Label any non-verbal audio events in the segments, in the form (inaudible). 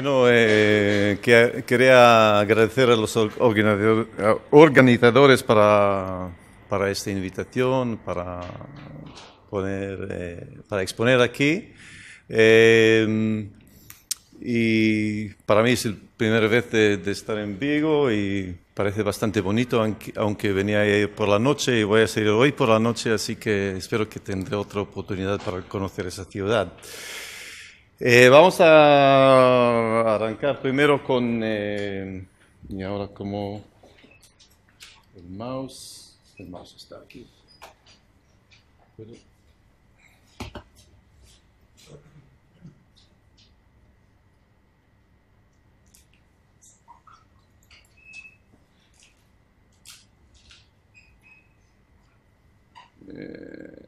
Bueno, eh, quería agradecer a los organizadores para, para esta invitación, para, poner, eh, para exponer aquí. Em, y para mí es la primera vez de, estar en Vigo y parece bastante bonito, aunque, aunque venía por la noche y voy a seguir hoy por la noche, así que espero que tendré otra oportunidad para conocer esa ciudad. Eh, vamos a arrancar primero con, eh, y ahora como el mouse, el mouse está aquí. Eh,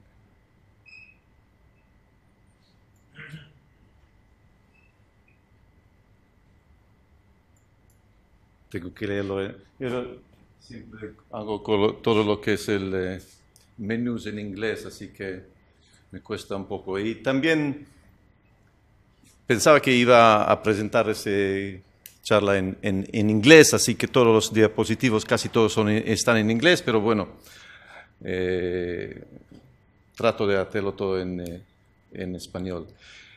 tengo que leerlo. Eh. Yo siempre hago todo lo que es el eh, menús en inglés, así que me cuesta un poco. Y también pensaba que iba a presentar esa charla en, en, inglés, así que todos los diapositivos, casi todos son, están en inglés, pero bueno, eh, trato de hacerlo todo en, en español.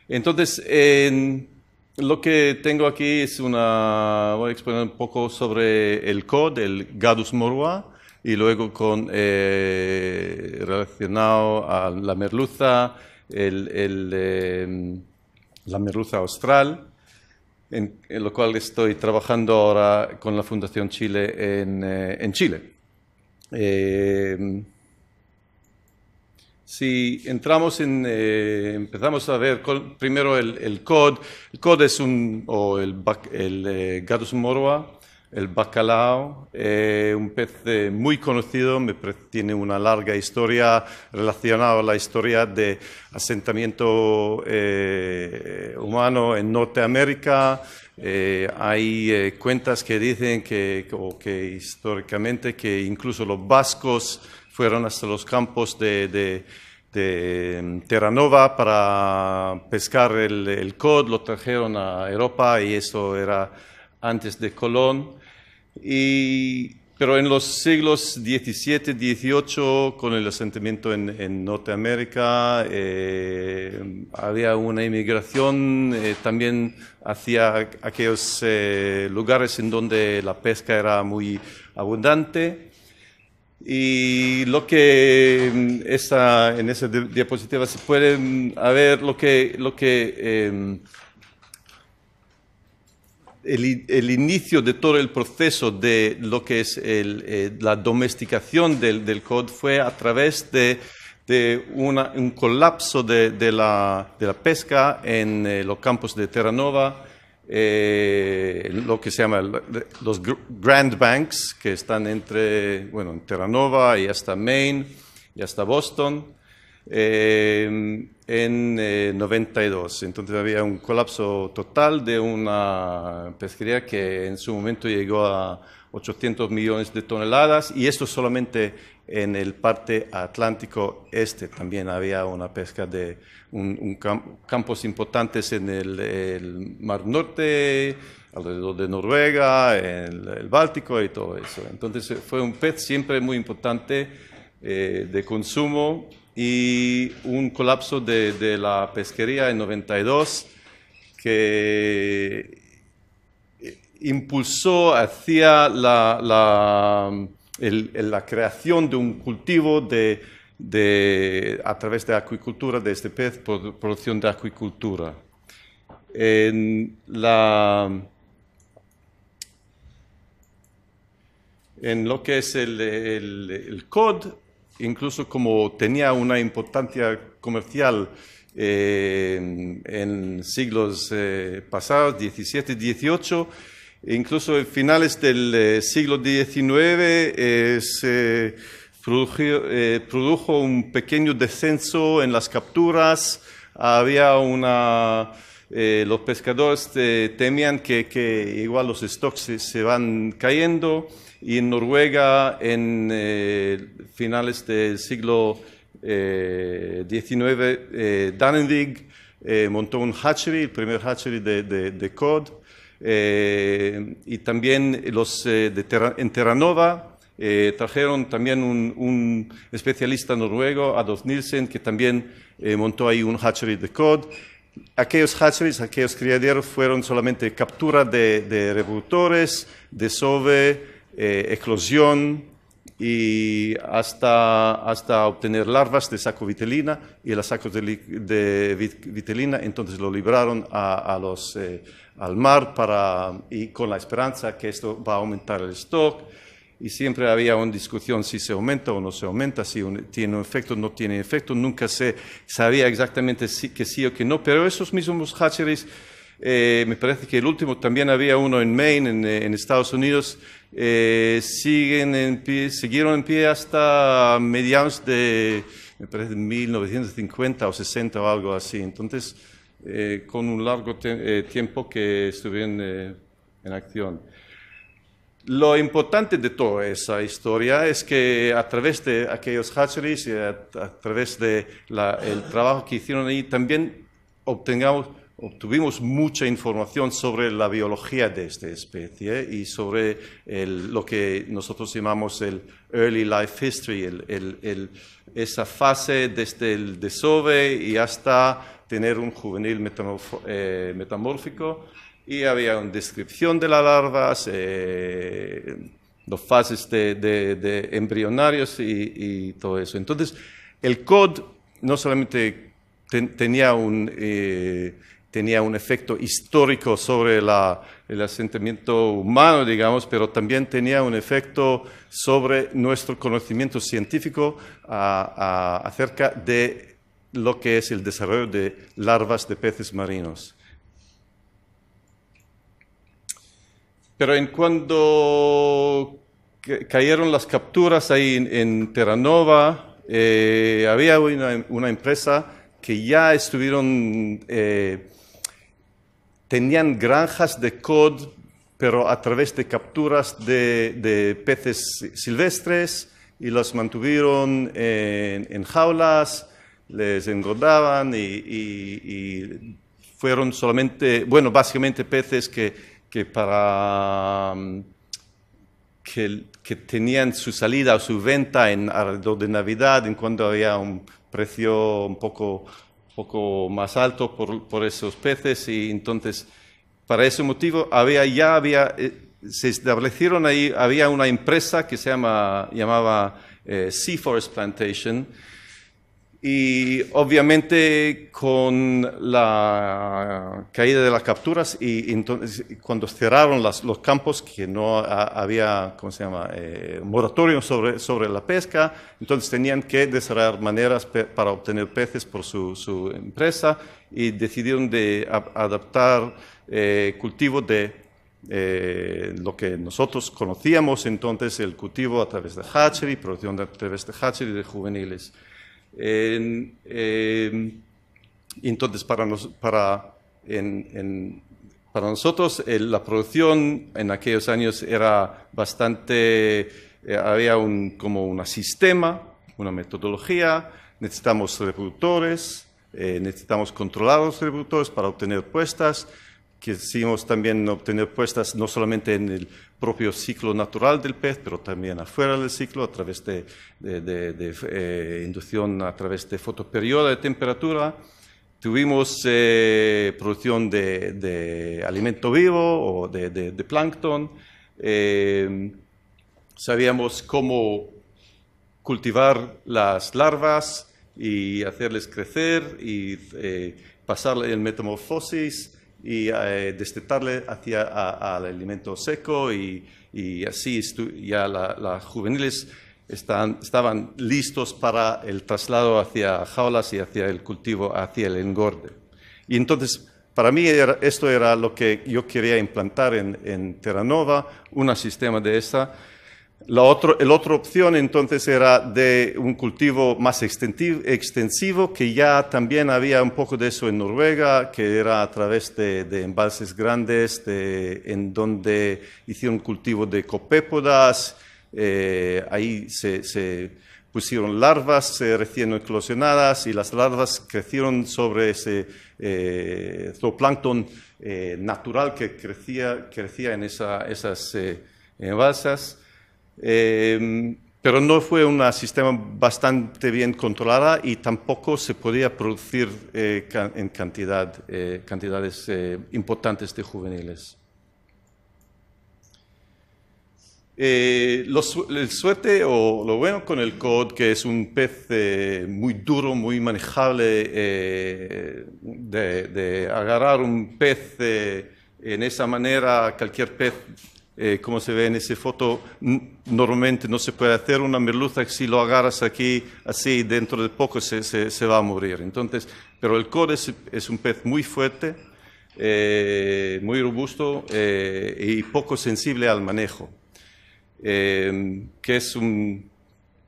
Entonces, en lo que tengo aquí es una, voy a exponer un poco sobre el code, el Gadus Morua, y luego con, eh, relacionado a la merluza, em, la merluza austral, en, lo cual estoy trabajando ahora con la Fundación Chile en eh, Chile. Em, si entramos en, eh, empezamos a ver primero el, cod, el cod es un, o el, el eh, el bacalao, eh, un pez muy conocido, tiene una larga historia relacionada a la historia de asentamiento humano en Norteamérica, hay cuentas que dicen que, que históricamente que incluso los vascos fueron hasta los campos de, de, em, Terranova para pescar el, cod, lo trajeron a Europa y eso era antes de Colón. pero en los siglos XVII, XVIII, con el asentamiento en, en Norteamérica, eh, había una inmigración eh, también hacia aquellos eh, lugares en donde la pesca era muy abundante y lo que mm, en esa diapositiva se puede ver lo que, lo que em, el, inicio de todo el proceso de lo que es eh, la domesticación del, del COD fue a través de un colapso de, la, de, la, pesca en eh, los campos de Terranova eh, lo que se llama los Grand Banks, que están entre, bueno, en Terranova y hasta Maine y hasta Boston, eh, en 92. Eh, Entonces había un colapso total de una pesquería que en su momento llegó a 800 millones de toneladas, y esto solamente en el parte atlántico este. También había una pesca de campos importantes en el, Mar Norte, alrededor de Noruega, en el, Báltico y todo eso. Entonces fue un pez siempre muy importante eh, de consumo y un colapso de, de la pesquería en 92 que impulsó hacia la, creación de un cultivo a través de acuicultura de este pez, producción de acuicultura. En la, en lo que es el, el, COD, incluso como tenía una importancia comercial eh, en siglos eh, pasados, 17, 18, Incluso en finales del eh, siglo XIX eh, se eh, produjo, un pequeño descenso en las capturas, había una... los pescadores temían que, igual los stocks se, van cayendo y en Noruega en finales del siglo XIX Danendig montó un hatchery, el primer hatchery de, de cod eh, y también los eh, en Terranova eh, trajeron también un, especialista noruego, Adolf Nielsen, que también montó ahí un hatchery de cod. Aquellos hatcheries, aquellos criaderos fueron solamente captura de, de reproductores, desove, eclosión y hasta, hasta obtener larvas de saco vitelina y el sacos de, vitelina entonces lo libraron a, a los al mar para, y con la esperanza que esto va a aumentar el stock. Y siempre había una discusión si se aumenta o no se aumenta, si tiene efecto o no tiene efecto. Nunca se sabía exactamente si, que sí o que no, pero esos mismos hatcheries, eh, me parece que el último también había uno en Maine, en, eh, Estados Unidos, eh, siguen siguieron en pie hasta mediados de, me parece, 1950 o 60 o algo así. Entonces, eh, con un largo eh, tiempo que estuvieron eh, en acción. Lo importante de toda esa historia es que a través de aquellos hatcheries y a, través del el trabajo que hicieron ahí también obtengamos obtuvimos mucha información sobre la biología de esta especie y sobre lo que nosotros llamamos el early life history, esa fase desde el desove y hasta tener un juvenil eh, metamórfico. Y había una descripción de las larvas, eh, fases de, embrionarios y, todo eso. Entonces, el COD no solamente tenía un... Eh, tenía un efecto histórico sobre el asentamiento humano, digamos, pero también tenía un efecto sobre nuestro conocimiento científico acerca de lo que es el desarrollo de larvas de peces marinos. Pero en cuando cayeron las capturas ahí en, Terranova, eh, había una, empresa que ya estuvieron eh, tenían granjas de cod, pero a través de capturas de, peces silvestres y los mantuvieron en, jaulas, les engordaban y, fueron solamente, bueno, básicamente peces que, para... Mm, que, tenían su salida o su venta en alrededor de Navidad, en cuando había un precio un poco poco más alto por, esos peces y entonces para ese motivo había ya había eh, se establecieron ahí había una empresa que se llama llamaba eh, Sea Forest Plantation y obviamente con la caída de las capturas y entonces cuando cerraron los campos, que no había, ¿cómo se llama?, eh, moratorio sobre, la pesca, entonces tenían que desarrollar maneras para obtener peces por su, empresa y decidieron de adaptar eh, cultivo de eh, lo que nosotros conocíamos entonces, el cultivo a través de hatchery, producción a través de hatchery de juveniles. Em, entonces, para, nosotros eh, la producción en aquellos años era bastante, eh, había un, como un sistema, una metodología, necesitamos reproductores, eh, necesitamos controlar los reproductores para obtener puestas, que quisimos también obtener puestas no solamente en el propio ciclo natural del pez, pero también afuera del ciclo, a través de, eh, inducción, a través de fotoperiodo de temperatura. Tuvimos eh, producción de, alimento vivo o de, plancton. Eh, sabíamos cómo cultivar las larvas y hacerles crecer y pasar el metamorfosis y eh, destetarle hacia al alimento seco y, y así ya las juveniles están, estaban listos para el traslado hacia jaulas y hacia el cultivo, hacia el engorde. Y entonces, para mí esto era lo que yo quería implantar en, en Terranova, un sistema de esta la otro, el otra opción entonces era de un cultivo más extensivo, que ya también había un poco de eso en Noruega, que era a través de, embalses grandes, en donde hicieron cultivo de copépodas, eh, ahí se, pusieron larvas eh, recién eclosionadas y las larvas crecieron sobre ese eh, zooplancton natural que crecía, en esas embalsas. Em, pero no fue un sistema bastante bien controlada y tampoco se podía producir eh, en cantidad, eh, cantidades eh, importantes de juveniles. Lo el suerte o lo bueno con el cod, que es un pez muy duro, muy manejable, de, de, agarrar un pez en esa manera, cualquier pez eh, como se ve en esa foto, normalmente no se puede hacer una merluza que si lo agarras aquí así, dentro de poco se, va a morir. Entonces, pero el cod es, un pez muy fuerte, eh, muy robusto eh, y poco sensible al manejo, em, que es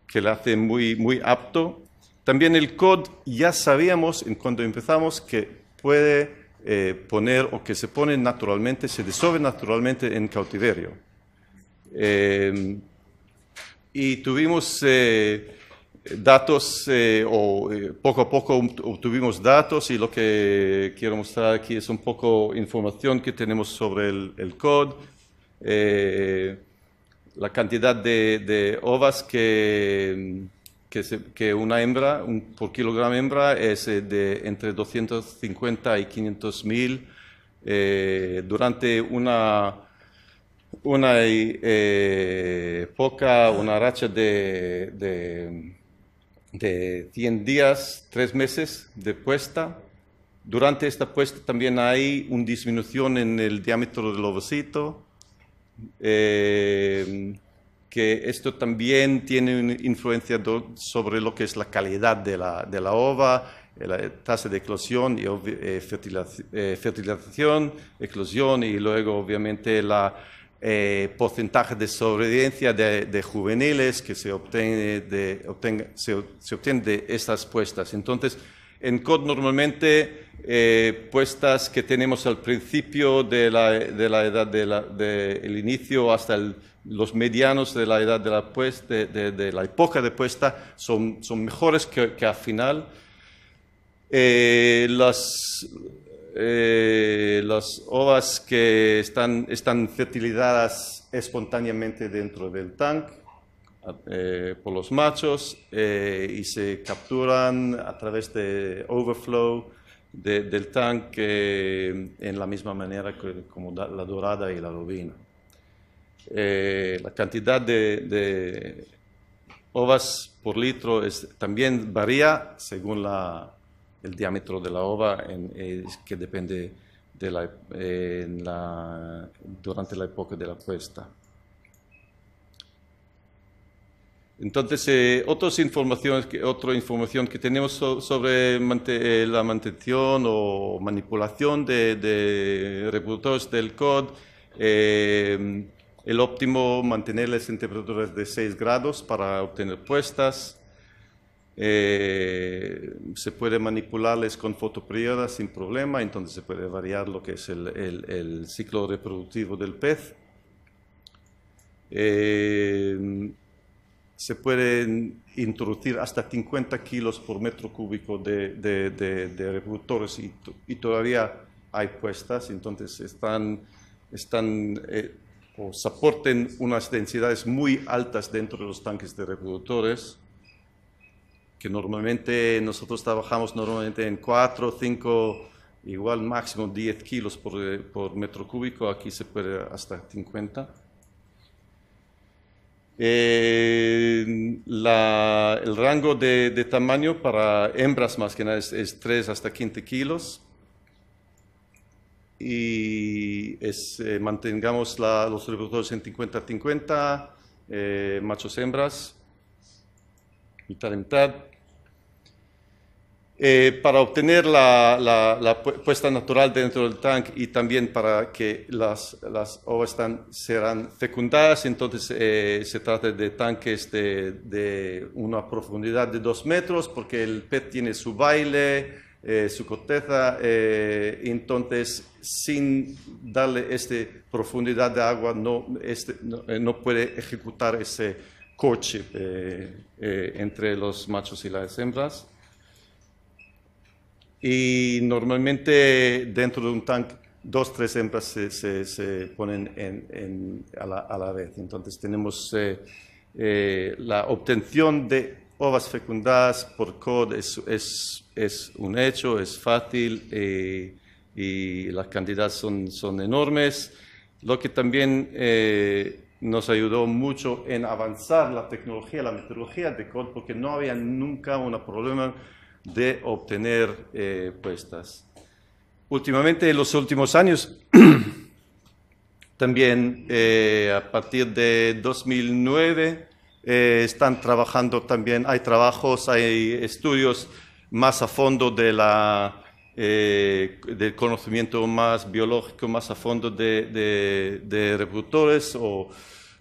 que lo hace muy, muy apto. También el cod ya sabíamos en cuando empezamos que puede eh, poner o que se ponen naturalmente, se disuelven naturalmente en cautiverio. Em, y tuvimos eh, datos, eh, o poco a poco obtuvimos datos, y lo que quiero mostrar aquí es un poco información que tenemos sobre el, COD la cantidad de, ovas que em, que, una hembra, por kilogramo hembra, es eh, de entre 250 y 500 mil eh, durante una, una eh, poca, una racha de, de, 100 días, 3 meses de puesta. Durante esta puesta también hay una disminución en el diámetro del ovocito que esto también tiene una influencia sobre lo que es la calidad de la, ova, eh, la tasa de eclosión y eh, eh, fertilización, eclosión y luego obviamente la porcentaje de sobrevivencia de, juveniles que se obtiene de, se, estas puestas. Entonces, en COD normalmente puestas que tenemos al principio de la, edad del inicio hasta el los medianos de la edad de la, puesta de, la época de puesta son, son mejores que, al final. Eh, las, eh, las ovas que están, están fertilizadas espontáneamente dentro del tanque eh, por los machos y se capturan a través de overflow del tanque en la misma manera como la dorada y la lobina. Eh, la cantidad de, ovas por litro es, también varía según la, el diámetro de la ova, que depende de la, durante la época de la puesta. Entonces, eh, otras informaciones que, otra información que tenemos sobre eh, la mantención o manipulación de, reproductores del COD el óptimo mantenerles en temperaturas de 6 grados para obtener puestas. Eh, se puede manipularles con fotoperiodas sin problema, entonces se puede variar lo que es el, ciclo reproductivo del pez. Eh, se pueden introducir hasta 50 kilos por metro cúbico de, reproductores y, y, todavía hay puestas, entonces están, están eh, o soporten unas densidades muy altas dentro de los tanques de reproductores, que normalmente nosotros trabajamos normalmente en 4, 5, igual máximo 10 kilos por, eh, por metro cúbico, aquí se puede hasta 50. el rango de, tamaño para hembras más que nada es, es 3 hasta 15 kilos, y eh, mantengamos los reproductores en 50-50, eh, machos, hembras, mitad mitad. Eh, para obtener la, puesta natural dentro del tanque y también para que las, las ovas serán fecundadas, entonces eh, se trata de tanques de, de, una profundidad de dos metros porque el pez tiene su baile, eh, su corteza, eh, entonces sin darle esta profundidad de agua no, este, eh, no, puede ejecutar ese coche entre los machos y las hembras. Y normalmente dentro de un tanque dos, tres hembras se, ponen a, la, vez. Entonces tenemos la obtención de Ovas fecundadas por COD es, un hecho, es fácil eh, y las cantidades son, enormes. Lo que también eh, nos ayudó mucho en avanzar la tecnología, la metodología de COD, porque no había nunca un problema de obtener eh, puestas. Últimamente, en los últimos años, (clears throat) también a partir de 2009, eh, están trabajando también, hay trabajos, hay estudios más a fondo de la, eh, del conocimiento más biológico, más a fondo de, reproductores o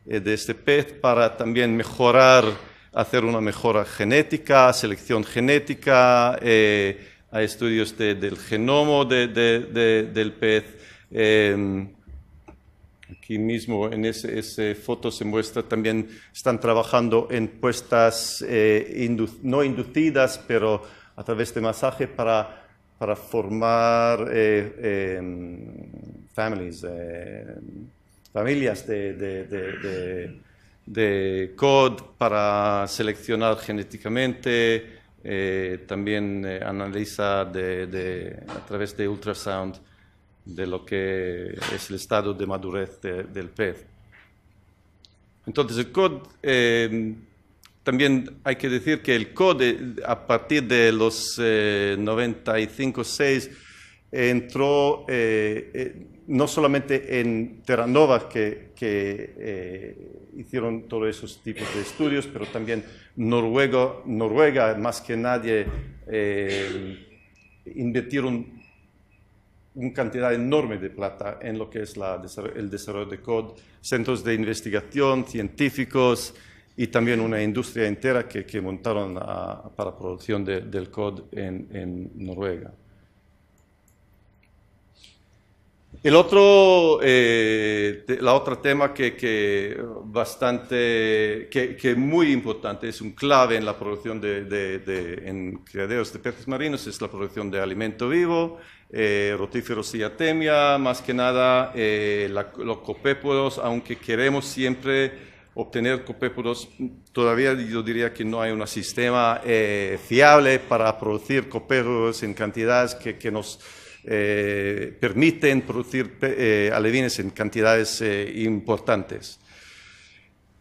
eh, de este pez para también mejorar, hacer una mejora genética, selección genética, hay estudios del genoma del pez. Em, Aquí mismo en esa foto se muestra también, están trabajando en puestas eh, no inducidas, pero a través de masaje para, formar eh, em, eh, familias de, de, de, COD para seleccionar genéticamente, también analiza a través de ultrasound de lo que es el estado de madurez del pez. Entonces, el COD, eh, también hay que decir que el COD eh, a partir de los 95-6 eh, entró no solamente en Terranova, que, hicieron todos esos tipos de estudios, pero también Noruega, Noruega más que nadie, invirtieron una cantidad enorme de plata en lo que es el desarrollo de COD, centros de investigación, científicos y también una industria entera que, montaron para producción del COD en, Noruega. El otro, eh, la otra tema que, es bastante, que, muy importante, es un clave en la producción de, en criaderos de peces marinos, es la producción de alimento vivo, eh, rotíferos y atemia, más que nada eh, los copépodos, aunque queremos siempre obtener copépodos, todavía yo diría que no hay un sistema eh, fiable para producir copépodos en cantidades que, nos permiten producir alevines en cantidades importantes.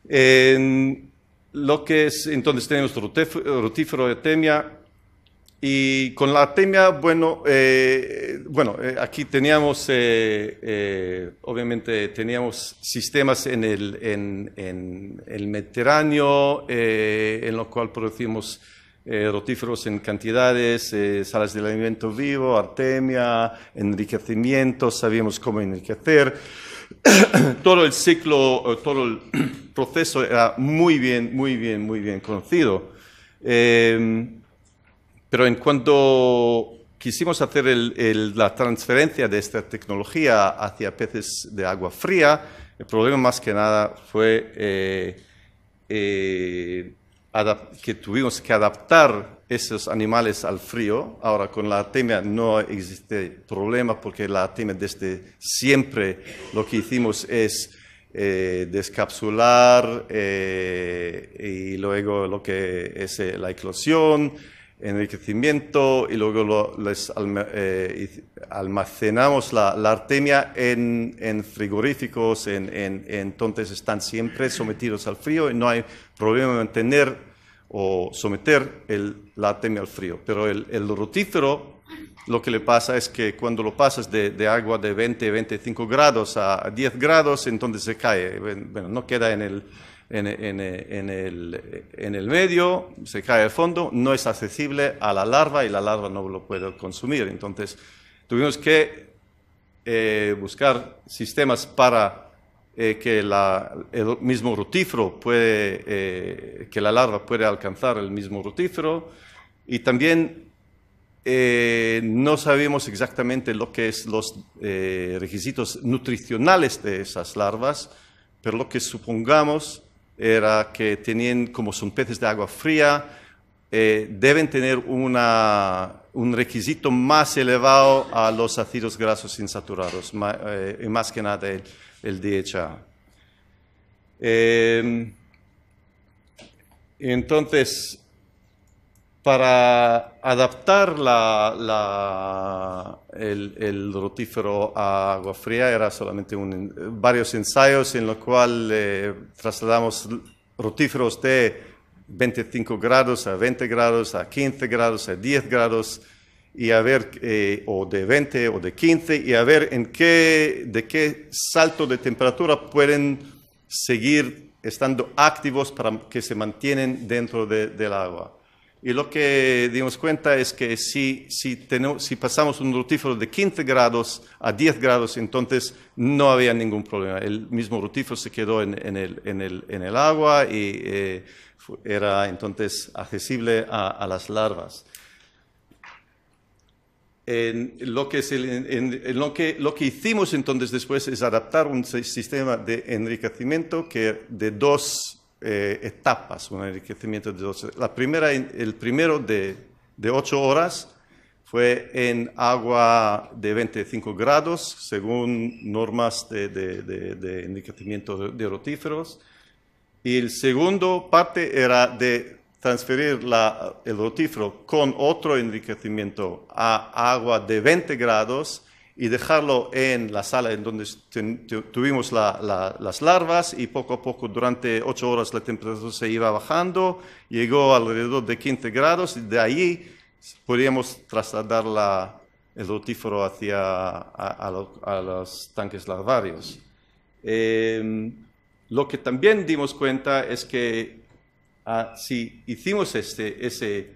lo que es, entonces tenemos rotífero, y atemia, y con la artemia, bueno, eh, bueno eh, aquí teníamos, eh, obviamente teníamos sistemas en el, en, el Mediterráneo, en lo cual producimos rotíferos en cantidades, salas de alimento vivo, artemia, enriquecimiento, sabíamos cómo enriquecer. (coughs) todo el ciclo, todo el (coughs) proceso era muy bien, muy bien, muy bien conocido. Pero en cuanto quisimos hacer la transferencia de esta tecnología hacia peces de agua fría, el problema más que nada fue eh, eh, que tuvimos que adaptar esos animales al frío. Ahora con la artemia no existe problema porque la artemia desde siempre lo que hicimos es eh, descapsular y luego lo que es la eclosión, crecimiento y luego eh, almacenamos la, artemia en, frigoríficos, en, entonces están siempre sometidos al frío y no hay problema en mantener o someter la artemia al frío. Pero el, rotífero lo que le pasa es que cuando lo pasas de, de agua de 20, 25 grados a 10 grados, entonces se cae, bueno, no queda en el en, el, medio, se cae al fondo, no es accesible a la larva y la larva no lo puede consumir. Entonces, tuvimos que eh, buscar sistemas para eh, que la, el mismo rutífero puede, eh, que la larva puede alcanzar el mismo rutífero y también no sabemos exactamente lo que es los requisitos nutricionales de esas larvas, pero lo que supongamos era que tenían, como son peces de agua fría, eh, deben tener una, un requisito más elevado a los ácidos grasos insaturados, eh, más, que nada el, el DHA. Em, entonces, para adaptar el, rotífero a agua fría era solamente varios ensayos en los cuales eh, trasladamos rotíferos de 25 grados a 20 grados, a 15 grados, a 10 grados, y a ver, eh, o de 20 o de 15, y a ver en qué, de qué salto de temperatura pueden seguir estando activos para que se mantienen dentro del agua. Y lo que dimos cuenta es que si, si, pasamos un rutífero de 15 grados a 10 grados, entonces no había ningún problema. El mismo rutífero se quedó en, el, en, el, agua y eh, era entonces accesible a, las larvas. lo, que lo, que lo, que, hicimos entonces después es adaptar un sistema de enriquecimiento que de dos eh, etapas, un enriquecimiento de La primera, el primero de, de 8 horas fue en agua de 25 grados, según normas de, de, enriquecimiento de rotíferos. Y el segundo parte era de transferir el rotífero con otro enriquecimiento a agua de 20 grados y dejarlo en la sala en donde tuvimos las larvas y poco a poco durante ocho horas la temperatura se iba bajando, llegó alrededor de 15 grados y de ahí podíamos trasladar el rotífero hacia a, los tanques larvarios. Em, lo que también dimos cuenta es que ah, si hicimos este, ese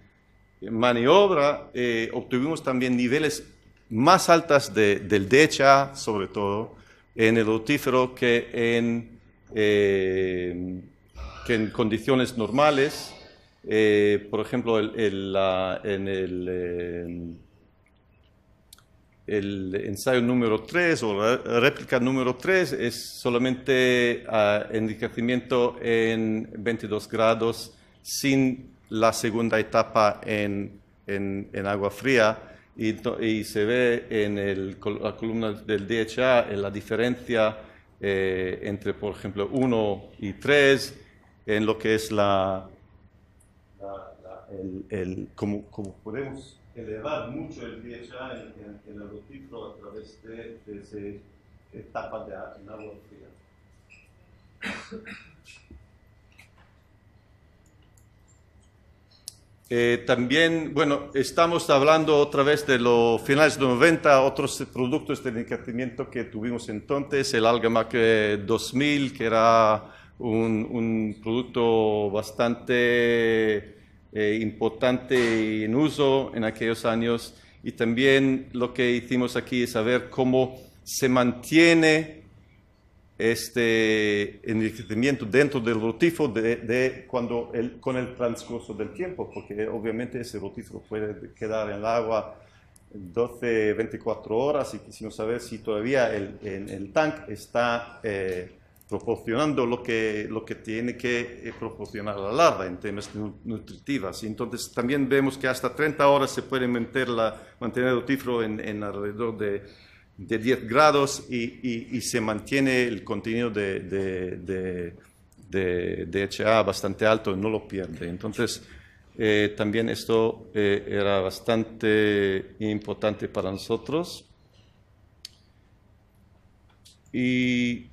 maniobra, eh, obtuvimos también niveles más altas del decha sobre todo, en el otífero eh, que en, condiciones normales. Eh, por ejemplo, el, en eh, el, ensayo número 3 o la réplica número 3 es solamente en ah, enriquecimiento en 22 grados sin la segunda etapa en agua fría y, y se ve en el, la columna del DHA en la diferencia eh, entre, por ejemplo, 1 y 3 en lo que es la, la, el, el, como, podemos elevar mucho el DHA en, en, en el rotículo a través de, de esa etapa de agua fría. Eh, también, bueno, estamos hablando otra vez de los finales de los 90, otros productos de encantamiento que tuvimos entonces, el Algamac 2000, eh, que era un, producto bastante eh, importante y en uso en aquellos años. Y también lo que hicimos aquí es saber cómo se mantiene este enriquecimiento dentro del rotifo de, cuando con el transcurso del tiempo, porque obviamente ese rotifo puede quedar en el agua 12, 24 horas y quisimos saber si todavía el, el, tanque está eh, proporcionando lo que, lo que tiene que eh, proporcionar la larva en temas nutritivas. entonces también vemos que hasta 30 horas se puede mantener, la, mantener el rotifo en, en alrededor de de 10 grados y, se mantiene el contenido de, de, de, de bastante alto, no lo pierde. Entonces, eh, también esto eh, era bastante importante para nosotros. Y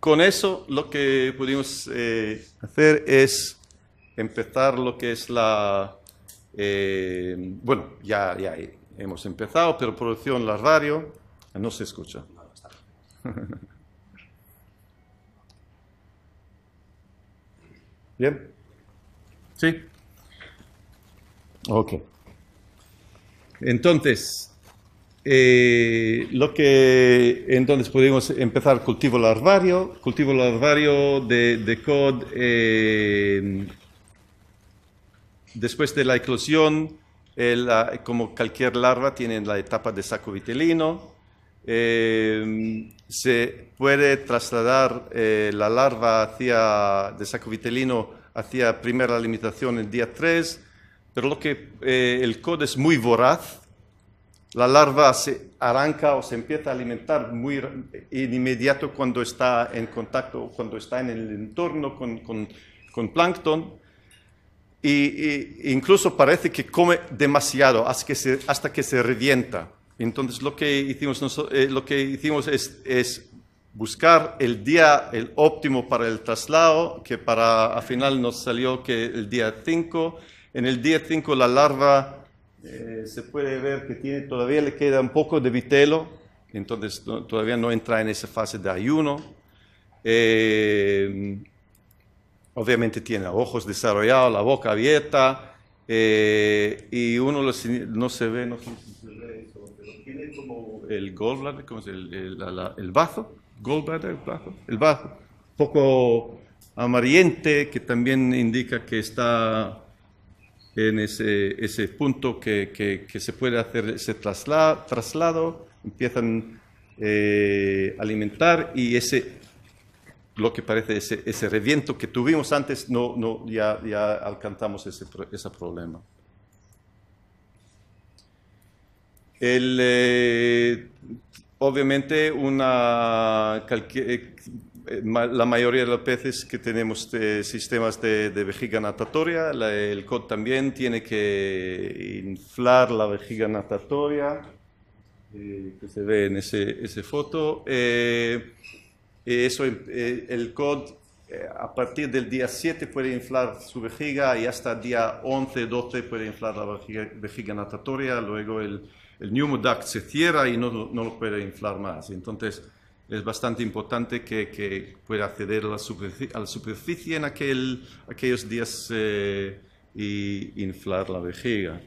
con eso lo que pudimos eh, hacer es empezar lo que es la... bueno, ya, ya Hemos empezado, pero producción larvario, no se escucha. ¿Bien? ¿Sí? Ok. Entonces, eh, lo que entonces podemos empezar cultivo larvario, cultivo larvario de, de COD eh, después de la eclosión Ah, como cualquier larva, tiene la etapa de saco vitelino. Em, se puede trasladar eh, la larva hacia, de saco vitelino hacia primera alimentación el día 3, pero lo que eh, el codo es muy voraz. La larva se arranca o se empieza a alimentar muy eh, inmediato cuando está en contacto, cuando está en el entorno con, con, con plancton y, incluso parece que come demasiado hasta que se, hasta que se revienta. Entonces lo que hicimos, eh, lo que hicimos es, es, buscar el día el óptimo para el traslado, que para al final nos salió que el día 5. En el día 5 la larva eh, se puede ver que tiene, todavía le queda un poco de vitelo, entonces todavía no entra en esa fase de ayuno. Eh, Obviamente tiene ojos desarrollados, la boca abierta, eh, y uno no se ve, no se ve eso, pero tiene como el gallbladder, ¿cómo es el, el, el bazo, el bazo, el un poco amarillento que también indica que está en ese, punto que, se puede hacer ese traslado, empiezan eh, a alimentar y ese lo que parece ese, ese reviento que tuvimos antes, no, no, ya, ya alcanzamos ese, problema. El, eh, obviamente, una, eh, la mayoría de los peces que tenemos eh, sistemas de, de, vejiga natatoria, el COD también tiene que inflar la vejiga natatoria, que se ve en ese, ese foto eso, em, eh, el COD eh, a partir del día 7 puede inflar su vejiga y hasta el día 11, 12 puede inflar la vejiga, natatoria, luego el, el se cierra y no, no, lo puede inflar más. Entonces es bastante importante que, que pueda acceder a la, superficie, a superficie en aquel, aquellos días eh, y inflar la vejiga.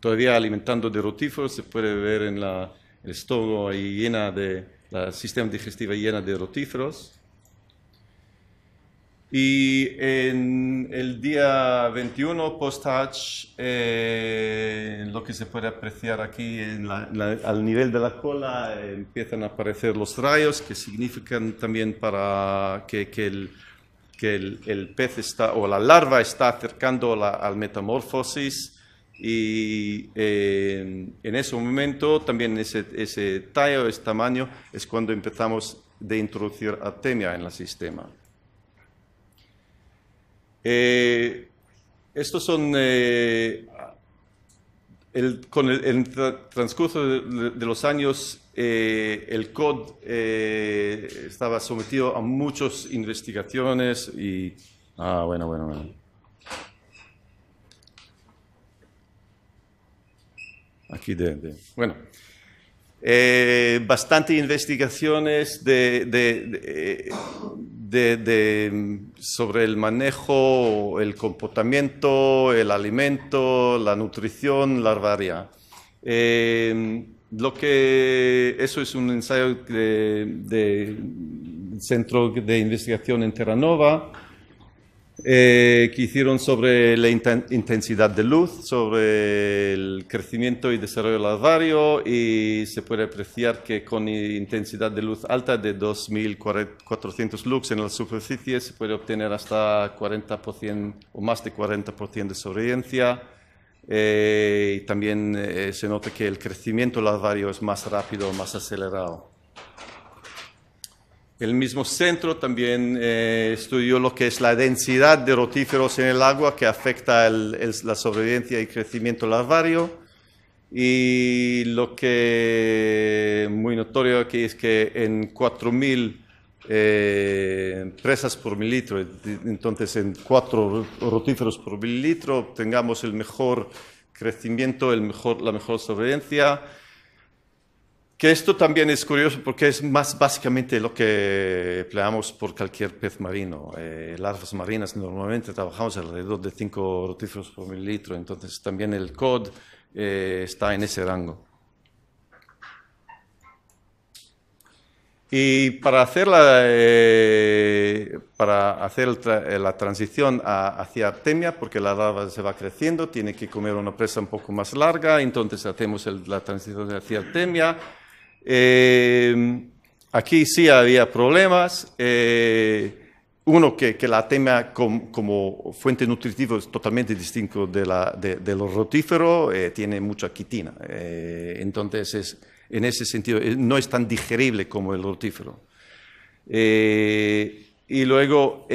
Todavía alimentando de rotíferos se puede ver en la, el estómago ahí llena de, la sistema digestiva llena de rotíferos. Y en el día 21 post-hatch, eh, lo que se puede apreciar aquí al nivel de la cola eh, empiezan a aparecer los rayos que significan también para que, el, que pez está, o la larva está acercando la, al metamorfosis y eh, en ese momento también ese, ese tallo, ese tamaño, es cuando empezamos de introducir artemia en el sistema. Eh, estos son, eh, con el, transcurso de, los años, el COD estaba sometido a muchas investigaciones y... Ah, bueno, bueno. aquí de, bueno. Eh, bastante investigaciones de, sobre el manejo, el comportamiento, el alimento, la nutrición larvaria. Eh, lo que eso es un ensayo eh, del Centro de Investigación en Terranova eh, que hicieron sobre la intensidad de luz, sobre el crecimiento y desarrollo larvario y se puede apreciar que con intensidad de luz alta de 2.400 lux en la superficie se puede obtener hasta 40% o más de 40% de sobrevivencia. Eh, y también eh, se nota que el crecimiento larvario es más rápido, más acelerado. El mismo centro también eh, estudió lo que es la densidad de rotíferos en el agua que afecta la sobrevivencia y crecimiento larvario. Y lo que muy notorio aquí es que en 4.000 eh, presas por mililitro, entonces en 4 rotíferos por mililitro, tengamos el mejor crecimiento, la mejor sobrevivencia. Que esto también es curioso porque es más básicamente lo que empleamos por cualquier pez marino. Eh, larvas marinas normalmente trabajamos alrededor de 5 rotíferos por mililitro, entonces también el COD eh, está en ese rango. Y para hacer la, eh, para hacer la transición hacia Artemia, porque la larva se va creciendo, tiene que comer una presa un poco más larga, entonces hacemos la transición hacia Artemia eh, aquí sí había problemas. Eh, uno que, la tema como fuente nutritiva es totalmente distinto de, la, de, los rotíferos, eh, tiene mucha quitina. entonces, es, en ese sentido, no es tan digerible como el rotífero. y luego,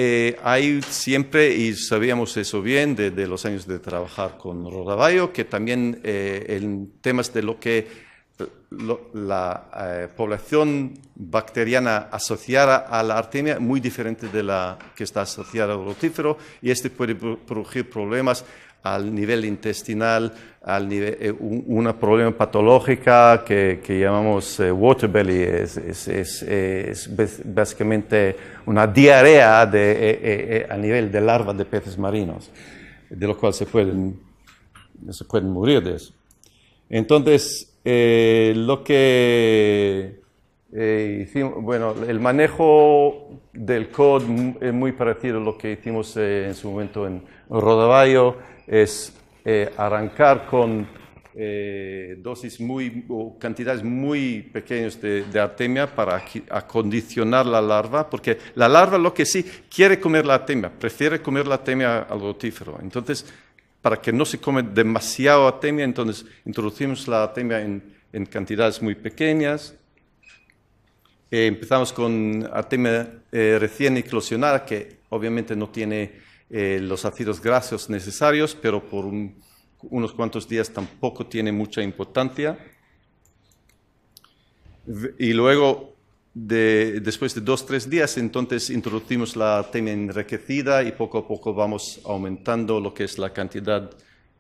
hay siempre, y sabíamos eso bien desde los años de trabajar con rodaballo, que también en temas de lo que la eh, población bacteriana asociada a la artemia es muy diferente de la que está asociada al rotífero y este puede producir problemas al nivel intestinal, al nivel, eh, una problema patológica que, llamamos waterbelly eh, water belly, es, básicamente una diarrea a nivel de larva de peces marinos, de lo cual se pueden, se pueden morir de eso. Entonces, eh, lo que eh, hicimos, bueno, el manejo del code es muy parecido a lo que hicimos eh, en su momento en Rodavallo, es arrancar con dosis muy, o cantidades muy pequeñas de, artemia para acondicionar la larva, porque la larva lo que sí quiere comer la artemia, prefiere comer la artemia al rotífero. Entonces, para que no se come demasiado atemia, entonces introducimos la atemia en, en cantidades muy pequeñas. Eh, empezamos con atemia eh, recién eclosionada, que obviamente no tiene eh, los ácidos grasos necesarios, pero por unos cuantos días tampoco tiene mucha importancia. Y luego después de dos, o tres días, entonces introducimos la artemia enriquecida y poco a poco vamos aumentando lo que es la cantidad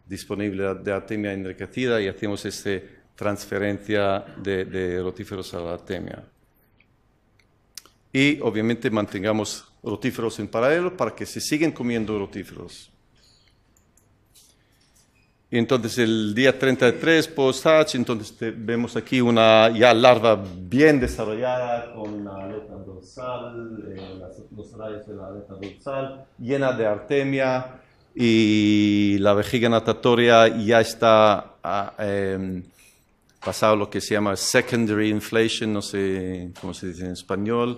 disponible de artemia enriquecida y hacemos esta transferencia de, de, rotíferos a la artemia. Y obviamente mantengamos rotíferos en paralelo para que se sigan comiendo rotíferos. Y entonces el día 33 post-hatch, entonces vemos aquí una ya larva bien desarrollada con la aleta dorsal, eh, los rayos de la aleta dorsal, llena de artemia y la vejiga natatoria ya está ah, em, pasado lo que se llama secondary inflation, no sé cómo se dice en español,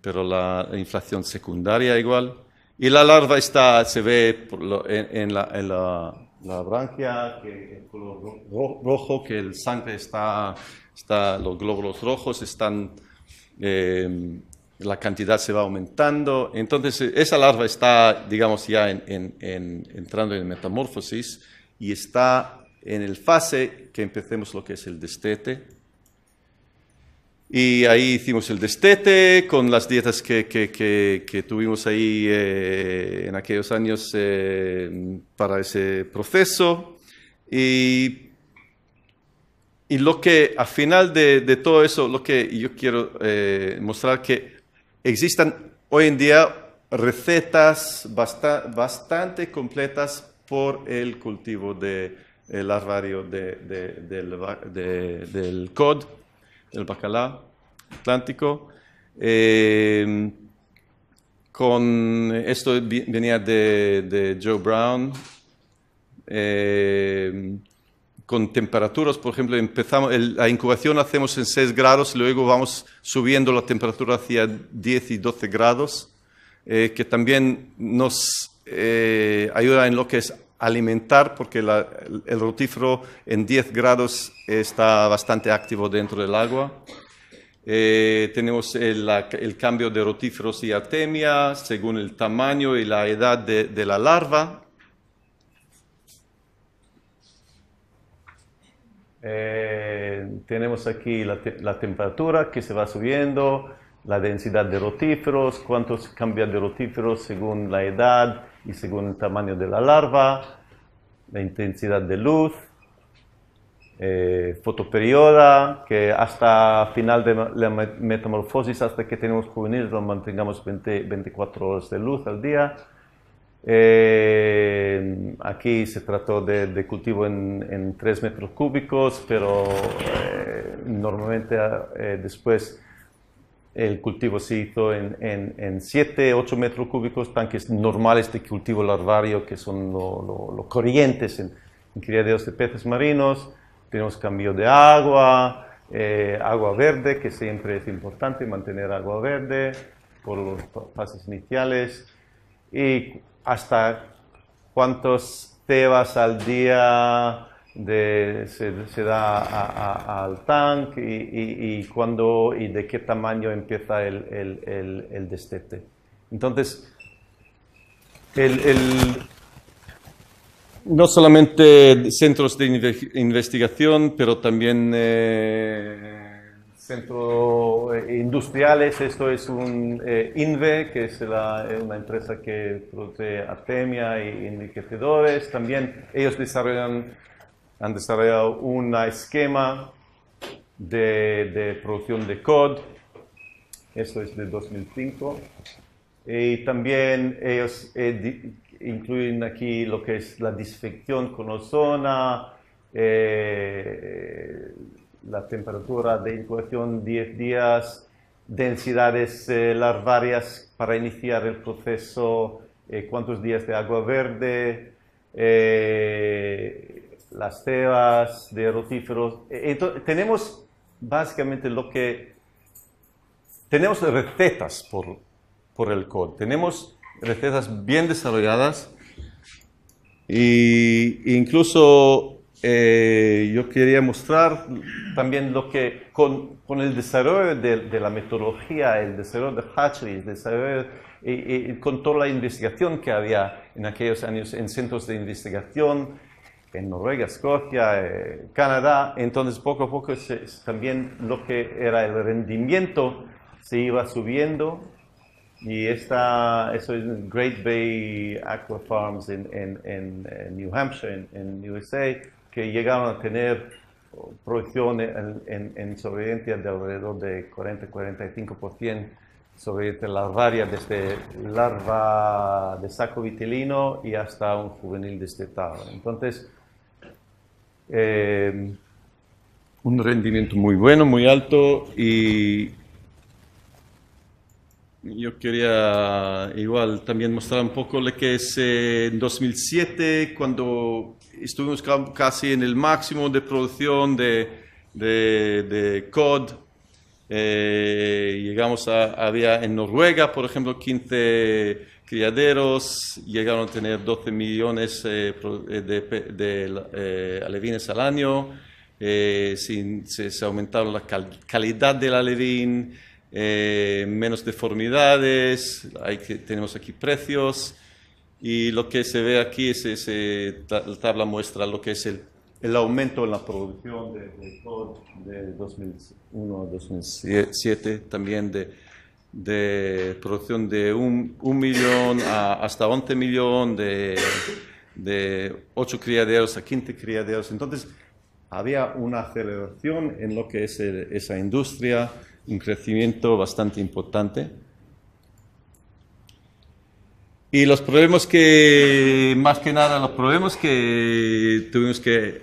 pero la inflación secundaria igual. Y la larva está, se ve en la la branquia, que el color rojo, que el sangre está, está los glóbulos rojos están, em, la cantidad se va aumentando. Entonces, esa larva está, digamos, ya en, entrando en metamorfosis y está en el fase que empecemos lo que es el destete, y ahí hicimos el destete con las dietas que, que, que, tuvimos ahí eh, en aquellos años eh, para ese proceso. Y, y lo que al final de, de, todo eso, lo que yo quiero eh, mostrar que existan hoy en día recetas bastante completas por el cultivo del de, larvario de, del, del cod el bacalao Atlántico. Eh, con esto venía de, Joe Brown. Eh, con temperaturas, por ejemplo, empezamos la incubación hacemos en 6 grados, luego vamos subiendo la temperatura hacia 10 y 12 grados, eh, que también nos ayuda en lo que es alimentar porque el rotífero en 10 grados está bastante activo dentro del agua. Eh, tenemos el, cambio de rotíferos y artemia según el tamaño y la edad de, la larva. Eh, tenemos aquí la, temperatura que se va subiendo, la densidad de rotíferos, cuántos cambian de rotíferos según la edad, y según el tamaño de la larva, la intensidad de luz, eh, fotoperioda, que hasta final de la metamorfosis, hasta que tenemos juvenil, lo mantengamos 24 horas de luz al día. Eh, aquí se trató de, cultivo en, en, 3 metros cúbicos, pero eh, normalmente eh, después el cultivo se hizo en, en, en 7, 8 metros cúbicos, tanques normales de cultivo larvario, que son los corrientes en, criaderos de peces marinos. Tenemos cambio de agua, eh, agua verde, que siempre es importante mantener agua verde por las fases iniciales. Y hasta cuántos tebas al día de, se, da al tanque y, cuando, y de qué tamaño empieza el, el, destete. Entonces, no solamente centros de investigación, pero también eh, centros eh, industriales. Esto es un eh, INVE, que es una empresa que produce artemia y enriquecedores. También ellos desarrollan han desarrollado un esquema de, producción de code. Esto es de 2005. Y también ellos eh, incluyen aquí lo que es la disfección con ozona, eh, la temperatura de incubación 10 días, densidades eh, larvarias para iniciar el proceso, cuántos días de agua verde, las cebas de rotíferos. E, tenemos básicamente lo que... Tenemos recetas por, por el col. Tenemos recetas bien desarrolladas e incluso eh, yo quería mostrar también lo que con, con el desarrollo de, la metodología, el desarrollo de Hatchery, el desarrollo y, con toda la investigación que había en aquellos años en centros de investigación, en Noruega, Escocia, eh, Canadá, entonces poco a poco también lo que era el rendimiento se iba subiendo y esta, eso es Great Bay Aqua Farms en, en, eh, New Hampshire, en, USA, que llegaron a tener producción en, sobrevivencia de alrededor de 40-45% sobre larvaria desde larva de saco vitilino y hasta un juvenil destetado. Entonces, eh, un rendimiento muy bueno, muy alto y yo quería igual también mostrar un poco lo que es eh, en 2007 cuando estuvimos casi en el máximo de producción de, de, COD. Eh, llegamos a, había en Noruega, por ejemplo, 15 criaderos, llegaron a tener 12 millones eh, eh, de, eh, alevines al año, se, aumentaron la calidad del alevín, menos deformidades, tenemos aquí precios y lo que se ve aquí es, ese, la tabla muestra lo que es el, aumento en la producción de, de, de 2001 a 2007 también de de producción de un, millón hasta 11 millones, de, de 8 criaderos a 15 criaderos. Entonces, había una aceleración en lo que es esa industria, un crecimiento bastante importante. Y los problemas que, más que nada, los problemas que tuvimos que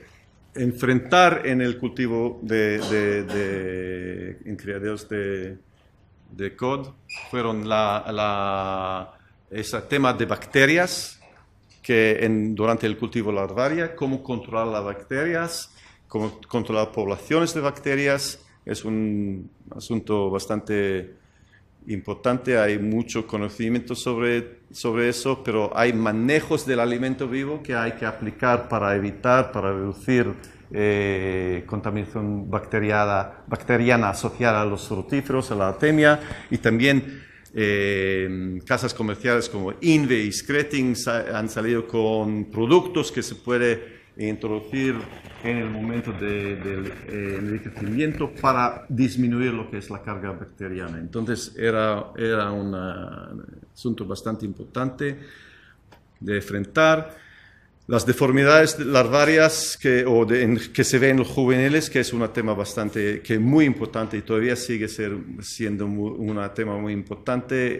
enfrentar en el cultivo de, criaderos de, de COD fueron la, ese tema de bacterias, que en, durante el cultivo larvaria, cómo controlar las bacterias, cómo controlar poblaciones de bacterias, es un asunto bastante importante, hay mucho conocimiento sobre, sobre eso, pero hay manejos del alimento vivo que hay que aplicar para evitar, para reducir eh, contaminación bacteriana, bacteriana asociada a los frutíferos, a la artemia, y también eh, casas comerciales como Inve y han salido con productos que se puede introducir en el momento del de, eh, enriquecimiento para disminuir lo que es la carga bacteriana. Entonces era un asunto bastante importante de enfrentar las deformidades larvarias que, que se ven en los juveniles, que es un tema bastante, que muy importante y todavía sigue ser, siendo un tema muy importante,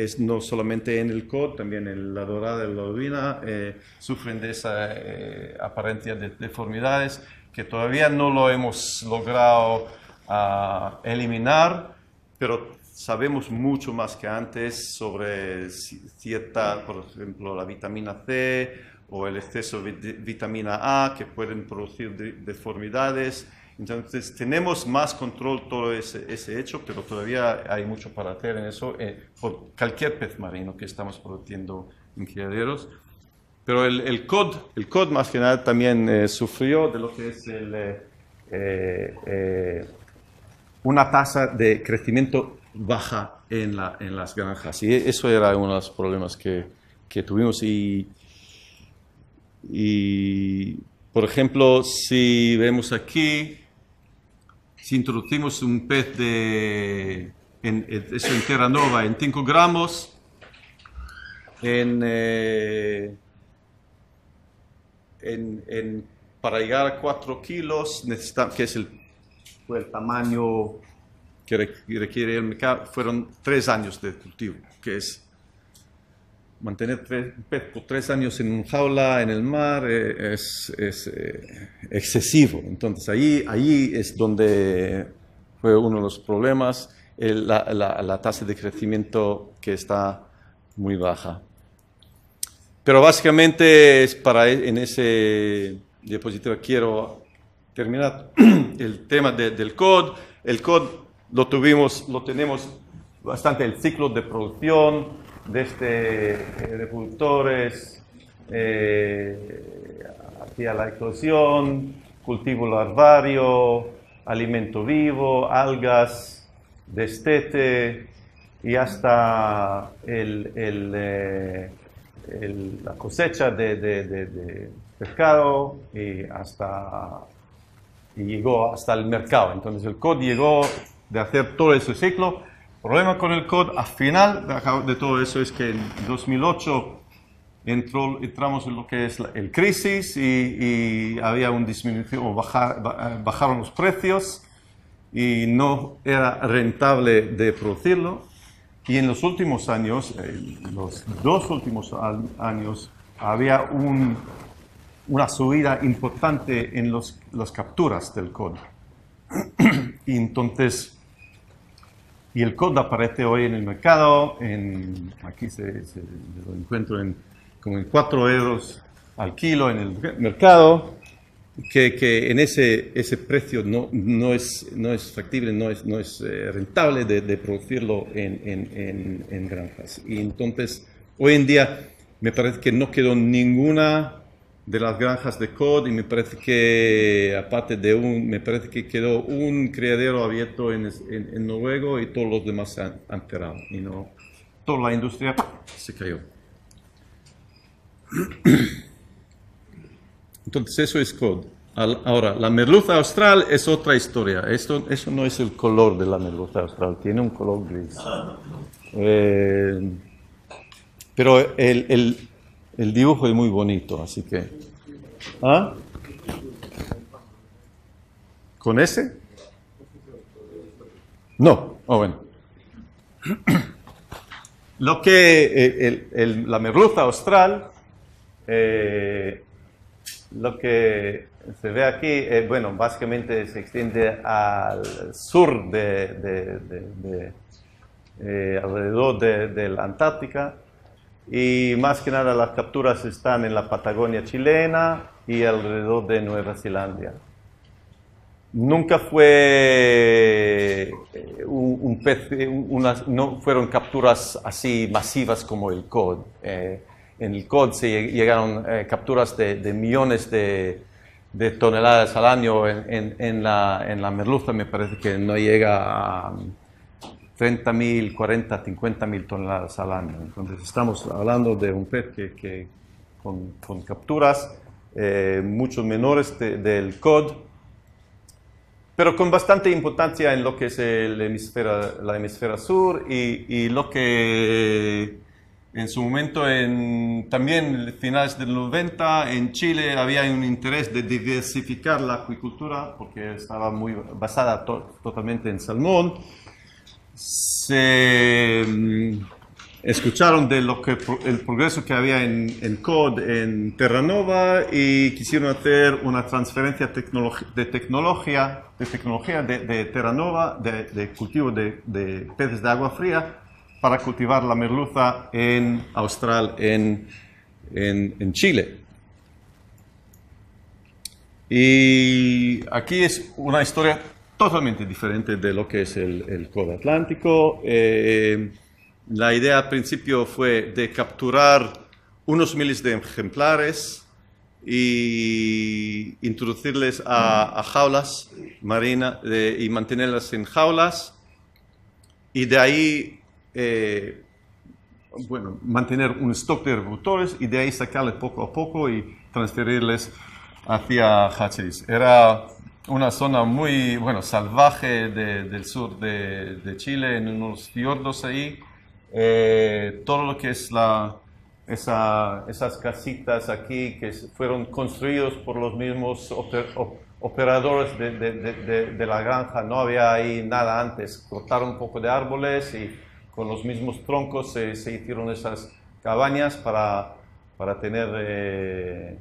eh, es no solamente en el COD, también en la dorada y la ovina, eh, sufren de esa eh, apariencia de deformidades que todavía no lo hemos logrado ah, eliminar, pero sabemos mucho más que antes sobre cierta, por ejemplo, la vitamina C, o el exceso de vitamina A que pueden producir deformidades. Entonces tenemos más control todo ese, ese hecho, pero todavía hay mucho para hacer en eso eh, por cualquier pez marino que estamos produciendo en criaderos Pero el, COD, el COD más que también eh, sufrió de lo que es el, eh, una tasa de crecimiento baja en, la, en las granjas. Y eso era uno de los problemas que, que tuvimos. Y y, por ejemplo, si vemos aquí, si introducimos un pez de, en, eso en Nova, en 5 gramos, eh, en, para llegar a 4 kilos, que es el, tamaño que requiere el mercado, fueron 3 años de cultivo, que es mantener tres, por pues, tres años en jaula en el mar eh, es, eh, excesivo. Entonces ahí, ahí es donde fue uno de los problemas, eh, la, tasa de crecimiento que está muy baja. Pero básicamente es para e, en ese diapositiva quiero terminar (clears throat) el tema del COD. El COD lo tuvimos, lo tenemos bastante el ciclo de producción, desde agricultores, este, eh, eh, hacia la eclosión, cultivo larvario, alimento vivo, algas, destete y hasta el, eh, la cosecha de, pescado y hasta y llegó hasta el mercado. Entonces el COD llegó de hacer todo ese ciclo problema con el COD al final de todo eso es que en 2008 entramos en lo que es la, el crisis y, había un disminución, o bajaron los precios y no era rentable de producirlo. Y en los últimos años, los dos últimos años, había una subida importante en los, las capturas del COD. (clears throat) y entonces y el CODA aparece hoy en el mercado, en, aquí se, lo encuentro en, como en 4 euros al kilo en el mercado, que, que en ese, ese precio no, no, es, no es factible, no es, no es eh, rentable de, de producirlo en, en, en, granjas. Y entonces, hoy en día me parece que no quedó ninguna de las granjas de cod y me parece que, aparte de un, me parece que quedó un criadero abierto en, en, Noruego y todos los demás se han, enterado, Y no, toda la industria se cayó. (clears throat) Entonces eso es cod. Ahora, la merluza austral es otra historia. Esto, eso no es el color de la merluza austral, tiene un color gris. Ah, eh, pero el el dibujo es muy bonito, así que. ¿ah? ¿Con ese? No. Oh, bueno. (clears throat) Lo que eh, la merluza austral, eh, lo que se ve aquí, eh, bueno, básicamente se extiende al sur de, alrededor de la Antártica y más que nada las capturas están en la Patagonia chilena y alrededor de Nueva Zelanda. Nunca fue eh, un, pez, no fueron capturas así masivas como el COD. Eh. en el COD se llegaron eh, capturas de, millones de, toneladas al año. En, la, en, la, merluza me parece que no llega a... 30.000, mil, 40, 50 mil toneladas al año. Entonces estamos hablando de un pez que, con, capturas eh, mucho menores del COD, pero con bastante importancia en lo que es el hemisfera, la hemisfera sur y, lo que en su momento, en, también finales del 90, en Chile había un interés de diversificar la acuicultura porque estaba muy basada totalmente en salmón se mm, escucharon de lo que el progreso que había en, en CODE, en Terranova, y quisieron hacer una transferencia de tecnología, de, tecnología de, Terranova, de, cultivo de, peces de agua fría, para cultivar la merluza en Austral, en, en Chile. Y aquí es una historia totalmente diferente de lo que es el, el Atlántico. Eh, la idea al principio fue de capturar unos miles de ejemplares y introducirles a, jaulas marinas eh, y mantenerlas en jaulas y de ahí eh, bueno, mantener un stock de reproductores y de ahí sacarles poco a poco y transferirles hacia hatcheries. Era una zona muy, bueno, salvaje del sur de, Chile, en unos fiordos ahí. Eh, todo lo que es esas casitas aquí que fueron construidos por los mismos operadores de, la granja, no había ahí nada antes. Cortaron un poco de árboles y con los mismos troncos se, hicieron esas cabañas para, tener eh,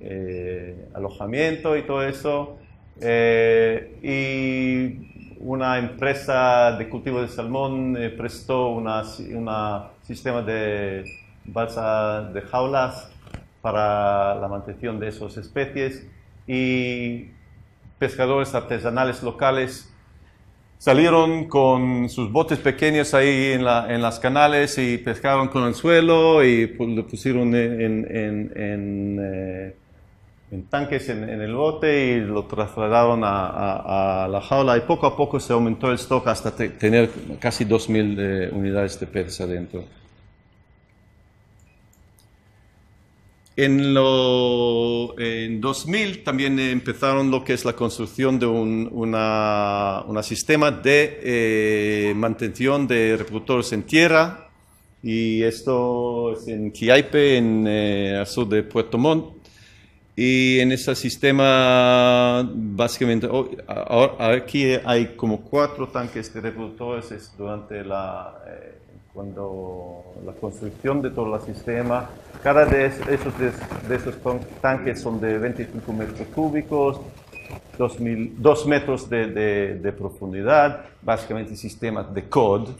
eh, alojamiento y todo eso. Eh, y una empresa de cultivo de salmón eh, prestó un una sistema de balsa de jaulas para la mantención de esas especies y pescadores artesanales locales salieron con sus botes pequeños ahí en, la, las canales y pescaron con el suelo y pues, lo pusieron en, eh, en tanques en, el bote y lo trasladaron a, la jaula y poco a poco se aumentó el stock hasta tener casi 2.000 eh, unidades de peces adentro. En, en 2000 también empezaron lo que es la construcción de un una, sistema de eh, mantención de reproductores en tierra y esto es en Quiaipe, en eh, al sur de Puerto Montt y en este sistema, básicamente, oh, aquí hay como cuatro tanques de reproductores durante la, eh, cuando la construcción de todo el sistema. Cada de esos, de, esos tanques son de 25 metros cúbicos, 2, metros de, de, profundidad, básicamente sistemas de COD,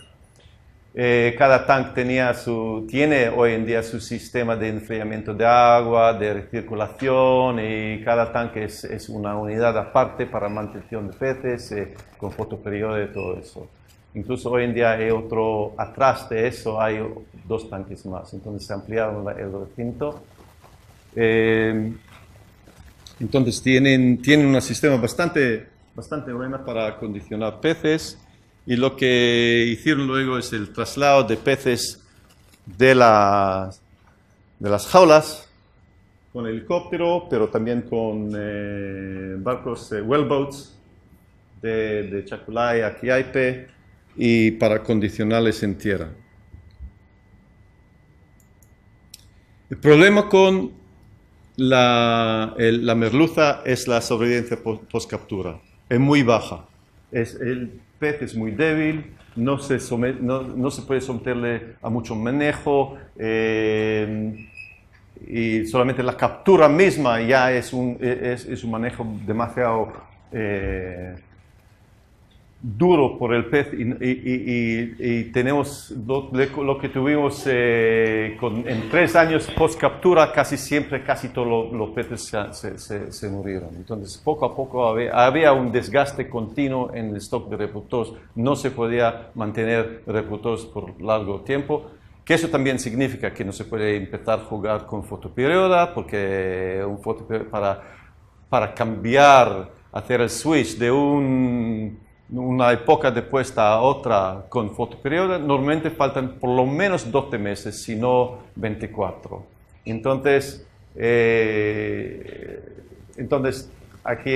eh, cada tanque tenía su, tiene hoy en día su sistema de enfriamiento de agua, de recirculación y cada tanque es, una unidad aparte para mantención de peces, eh, con fotoperiodo y todo eso. Incluso hoy en día hay otro, atrás de eso hay dos tanques más, entonces se ampliaron el recinto. Eh, entonces tienen, tienen un sistema bastante, bastante bueno para condicionar peces y lo que hicieron luego es el traslado de peces de las, de las jaulas con helicóptero, pero también con eh, barcos, eh, wellboats de, de Chaculay a Quiaipe y para condicionales en tierra. El problema con la, la merluza es la sobrevivencia post-captura. Es muy baja. Es el PET es muy débil, no se, puede someterle a mucho manejo eh, y solamente la captura misma ya es un, manejo demasiado... Eh, duro por el pez y, tenemos lo, que tuvimos eh, en tres años post captura, casi siempre, casi todos los, peces se, murieron. Entonces, poco a poco había, un desgaste continuo en el stock de reproductores, no se podía mantener reproductores por largo tiempo. Que eso también significa que no se puede empezar a jugar con fotoperioda, porque un fotoperioda para, para cambiar, hacer el switch de un una época puesta a otra con fotoperiodo, normalmente faltan por lo menos 12 meses, si no 24. Entonces, eh, entonces aquí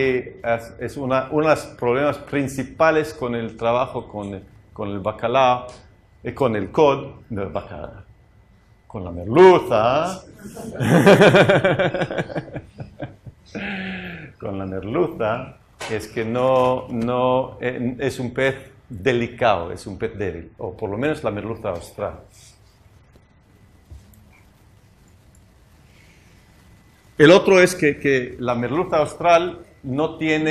es, uno de los problemas principales con el trabajo con el, con el bacalao, y eh, con el cod, con la merluza. ¿ah? (laughs) con la merluza es que no, no eh, es un pez delicado, es un pez débil, o por lo menos la merluza austral. El otro es que, la merluza austral no tiene,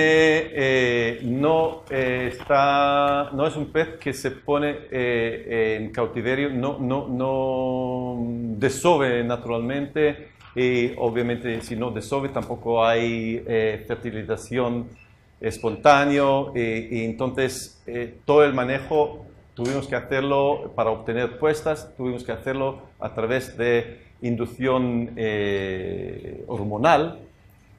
eh, no eh, está, no es un pez que se pone en cautiverio, no, no, no desove naturalmente y obviamente si no desove tampoco hay fertilización espontáneo eh, y entonces eh, todo el manejo tuvimos que hacerlo para obtener puestas, tuvimos que hacerlo a través de inducción eh, hormonal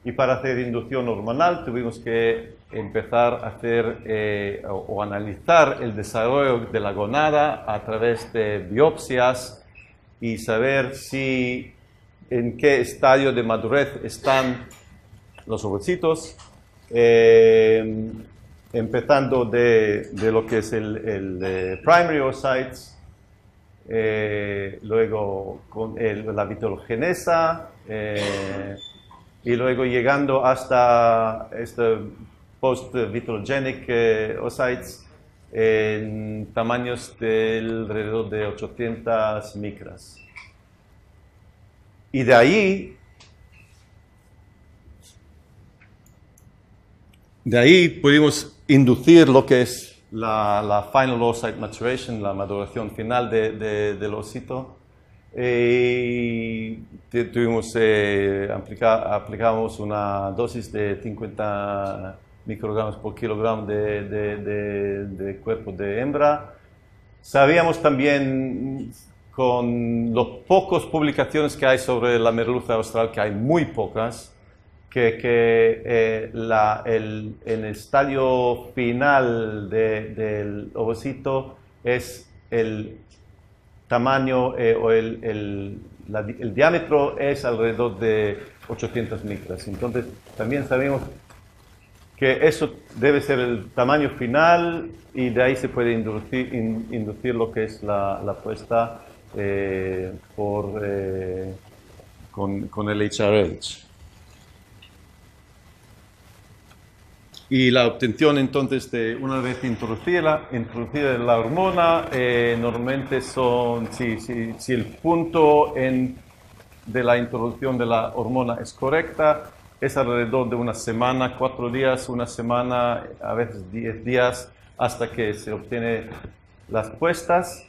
y para hacer inducción hormonal tuvimos que empezar a hacer o, o, analizar el desarrollo de la gonada a través de biopsias y saber si en qué estadio de madurez están los ovocitos eh, empezando de, lo que es el, primary oocytes, eh, luego con la vitrogenesa, eh, y luego llegando hasta este post o oocytes en tamaños de alrededor de 800 micras. Y de ahí De ahí pudimos inducir lo que es la, final oocyte maturation, la maduración final de, del osito. Eh, y tuvimos, eh, aplicamos una dosis de 50 microgramos por kilogramo de, de cuerpo de hembra. Sabíamos también con los pocos publicaciones que hay sobre la merluza austral, que hay muy pocas, que, que eh, la, el, el, estadio final del ovocito es el tamaño eh, o el, diámetro es alrededor de 800 micras. Entonces también sabemos que eso debe ser el tamaño final y de ahí se puede inducir, inducir lo que es la, la puesta eh, por, con, con el HRH. y la obtención entonces de una vez introducida, introducida la hormona, eh, normalmente son, si, el punto de la introducción de la hormona es correcta, es alrededor de una semana, cuatro días, una semana, a veces diez días, hasta que se obtiene las puestas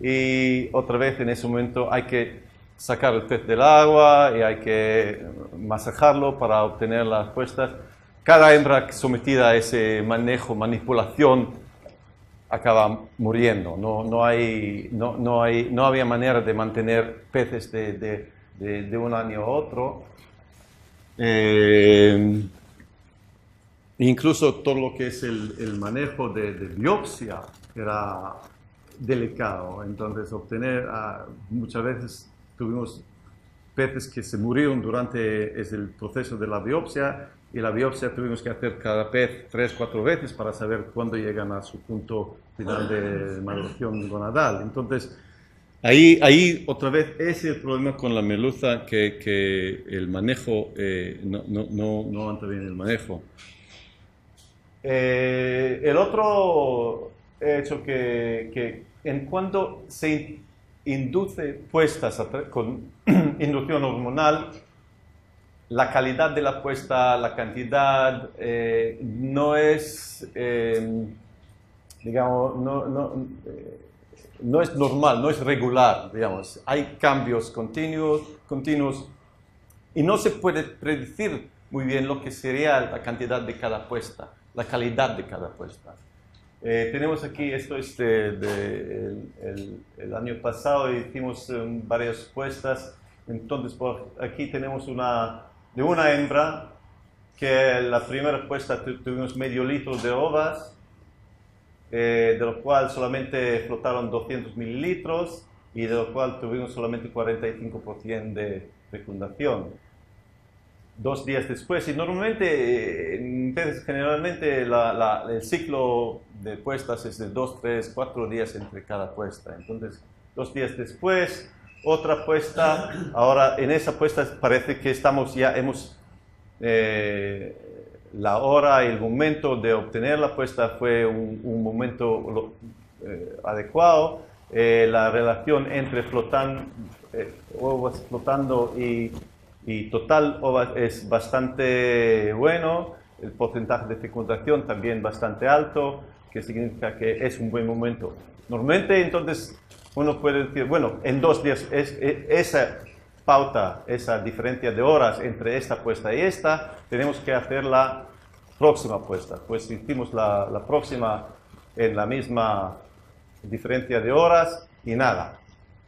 y otra vez en ese momento hay que sacar el pez del agua y hay que masajarlo para obtener las puestas. Cada hembra sometida a ese manejo, manipulación, acaba muriendo. No, hay, no, hay, no había manera de mantener peces de, un año a otro. Eh, incluso todo lo que es el, manejo de, biopsia era delicado. Entonces, obtener, ah, muchas veces tuvimos peces que se murieron durante el proceso de la biopsia y la biopsia tuvimos que hacer cada vez tres, cuatro veces para saber cuándo llegan a su punto final de maduración gonadal. Entonces, ahí, ahí otra vez ese es el problema con la meluza, que, el manejo eh, no, no, no, bien el manejo. Eh, el otro hecho que, que en cuanto se induce puestas con (clears throat) inducción hormonal, la calidad de la apuesta, la cantidad, eh, no es, eh, digamos, eh, no, es normal, no es regular, digamos. Hay cambios continuos, continuos y no se puede predecir muy bien lo que sería la cantidad de cada apuesta, la calidad de cada apuesta. tenemos aquí, esto es este, del el, año pasado, hicimos varias apuestas, entonces por aquí tenemos una, de una hembra que la primera puesta tuvimos medio litro de ovas, eh, de lo cual solamente flotaron 200 mililitros y de lo cual tuvimos solamente 45% de fecundación. Dos días después, y normalmente, entonces eh, generalmente el ciclo de puestas es de 2, tres, cuatro días entre cada puesta. Entonces, dos días después, otra apuesta, Ahora en esa apuesta parece que estamos ya hemos eh, la hora y el momento de obtener la apuesta fue un, momento eh, adecuado. Eh, la relación entre flotan, flotando y, y total es bastante bueno. El porcentaje de fecundación también bastante alto, que significa que es un buen momento. Normalmente entonces uno puede decir, bueno, en dos días, e, esa pauta, esa diferencia de horas entre esta puesta y esta, tenemos que hacer la próxima puesta. Pues hicimos la, próxima en la misma diferencia de horas y nada,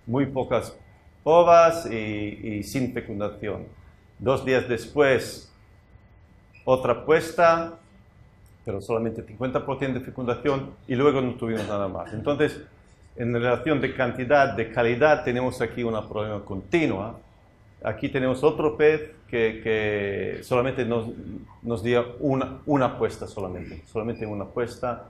muy pocas ovas y, y sin fecundación. Dos días después, otra puesta, pero solamente 50% de fecundación y luego no tuvimos nada más. Entonces, en relación de cantidad, de calidad, tenemos aquí un problema continua. Aquí tenemos otro pez que, que solamente nos, nos dio una, una apuesta solamente, solamente una apuesta.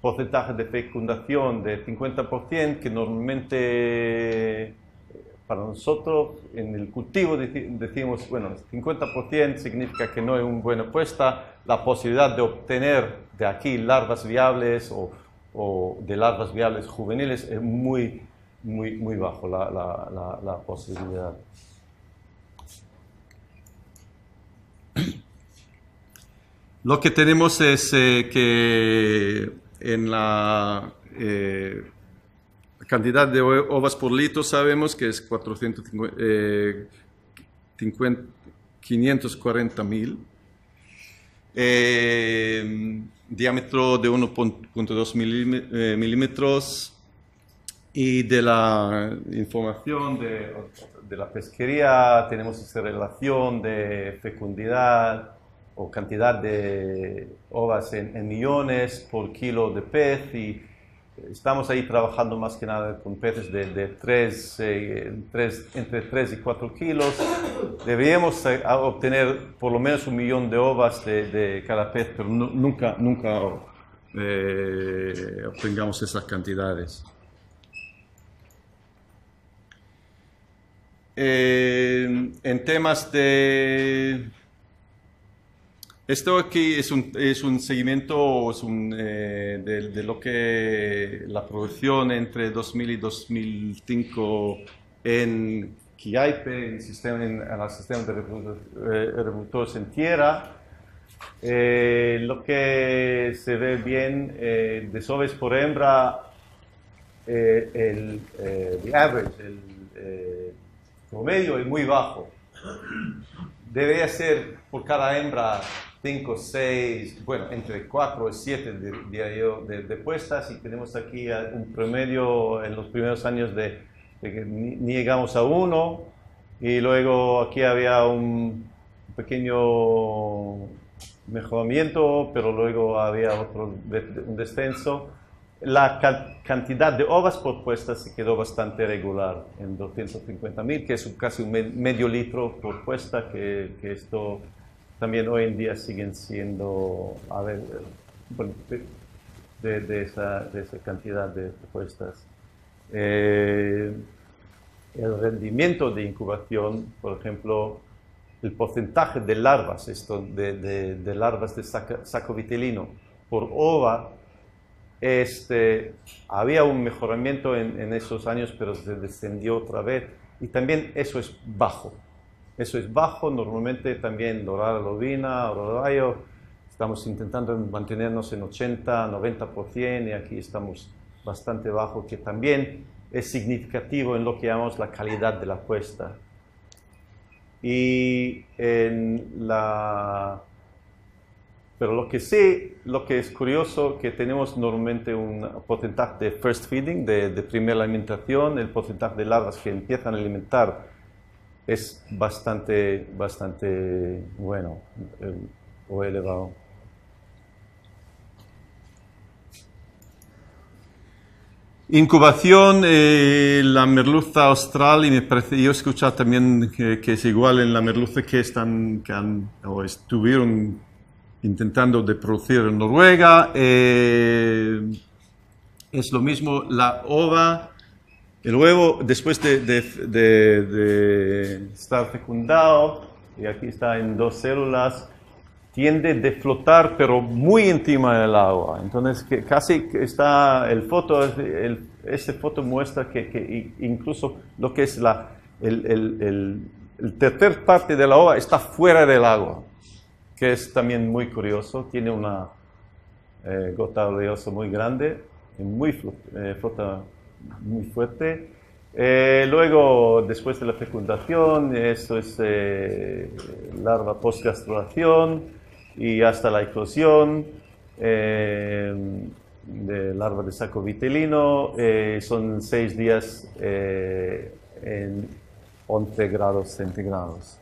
Porcentaje de fecundación de 50%, que normalmente para nosotros en el cultivo decimos, bueno, 50% significa que no es una buena apuesta, la posibilidad de obtener de aquí larvas viables o o de larvas viales juveniles es muy, muy, muy bajo la, posibilidad. Lo que tenemos es eh, que en la eh, cantidad de ovas por litro sabemos que es 450, eh, 540 mil. Eh, diámetro de 1.2 eh, milímetros y de la información de, de, la pesquería tenemos esa relación de fecundidad o cantidad de ovas en, en millones por kilo de pez y Estamos ahí trabajando más que nada con peces de, 3, eh, entre 3 y 4 kilos. Deberíamos eh, obtener por lo menos un millón de ovas de, cada pez, pero nunca, nunca eh, obtengamos esas cantidades. en temas de esto aquí es un, es un seguimiento eh, de, lo que la producción entre 2000 y 2005 en Quiaipe, en, sistema, en, el sistema de eh, reproductores en tierra. Eh, lo que se ve bien de sobres por hembra, el average, el promedio es muy bajo. Debe ser por cada hembra 5, 6, bueno, entre 4 y 7 de, de, puestas y tenemos aquí un promedio en los primeros años de, que ni, llegamos a 1 y luego aquí había un pequeño mejoramiento, pero luego había otro un descenso. La cantidad de ovas por puesta se quedó bastante regular en mil, que es casi un medio litro por puesta, que esto también hoy en día siguen siendo, a ver, de, esa, cantidad de propuestas. Eh, el rendimiento de incubación, por ejemplo, el porcentaje de larvas, esto de, larvas de sacovitelino saco vitelino por ova, este, había un mejoramiento en, en, esos años, pero se descendió otra vez. Y también eso es bajo. Eso es bajo, normalmente también dorada la ovina, rayo, Estamos intentando mantenernos en 80, 90% y aquí estamos bastante bajo, que también es significativo en lo que llamamos la calidad de la apuesta. Y en la... Pero lo que sí, lo que es curioso, que tenemos normalmente un porcentaje de first feeding, de primera alimentación, el porcentaje de larvas que empiezan a alimentar es bastante, bastante bueno o elevado. Incubación, eh, la merluza austral, y me parece, yo he escuchado también que, es igual en la merluza que están, estuvieron intentando de producir en Noruega. Eh, es lo mismo, la ova y luego, después de, estar fecundado, y aquí está en dos células, tiende de flotar, pero muy encima del agua. Entonces, que casi está el foto, ese foto muestra que, incluso lo que es la el, el, el tercer parte de la está fuera del agua, que es también muy curioso. Tiene una eh, gota oleosa muy grande y muy eh, flota, flota muy fuerte. Eh, luego, después de la fecundación, esto es eh, larva postgastrulación y hasta la eclosión eh, de larva de saco vitelino, eh, son seis días en 11 grados centígrados.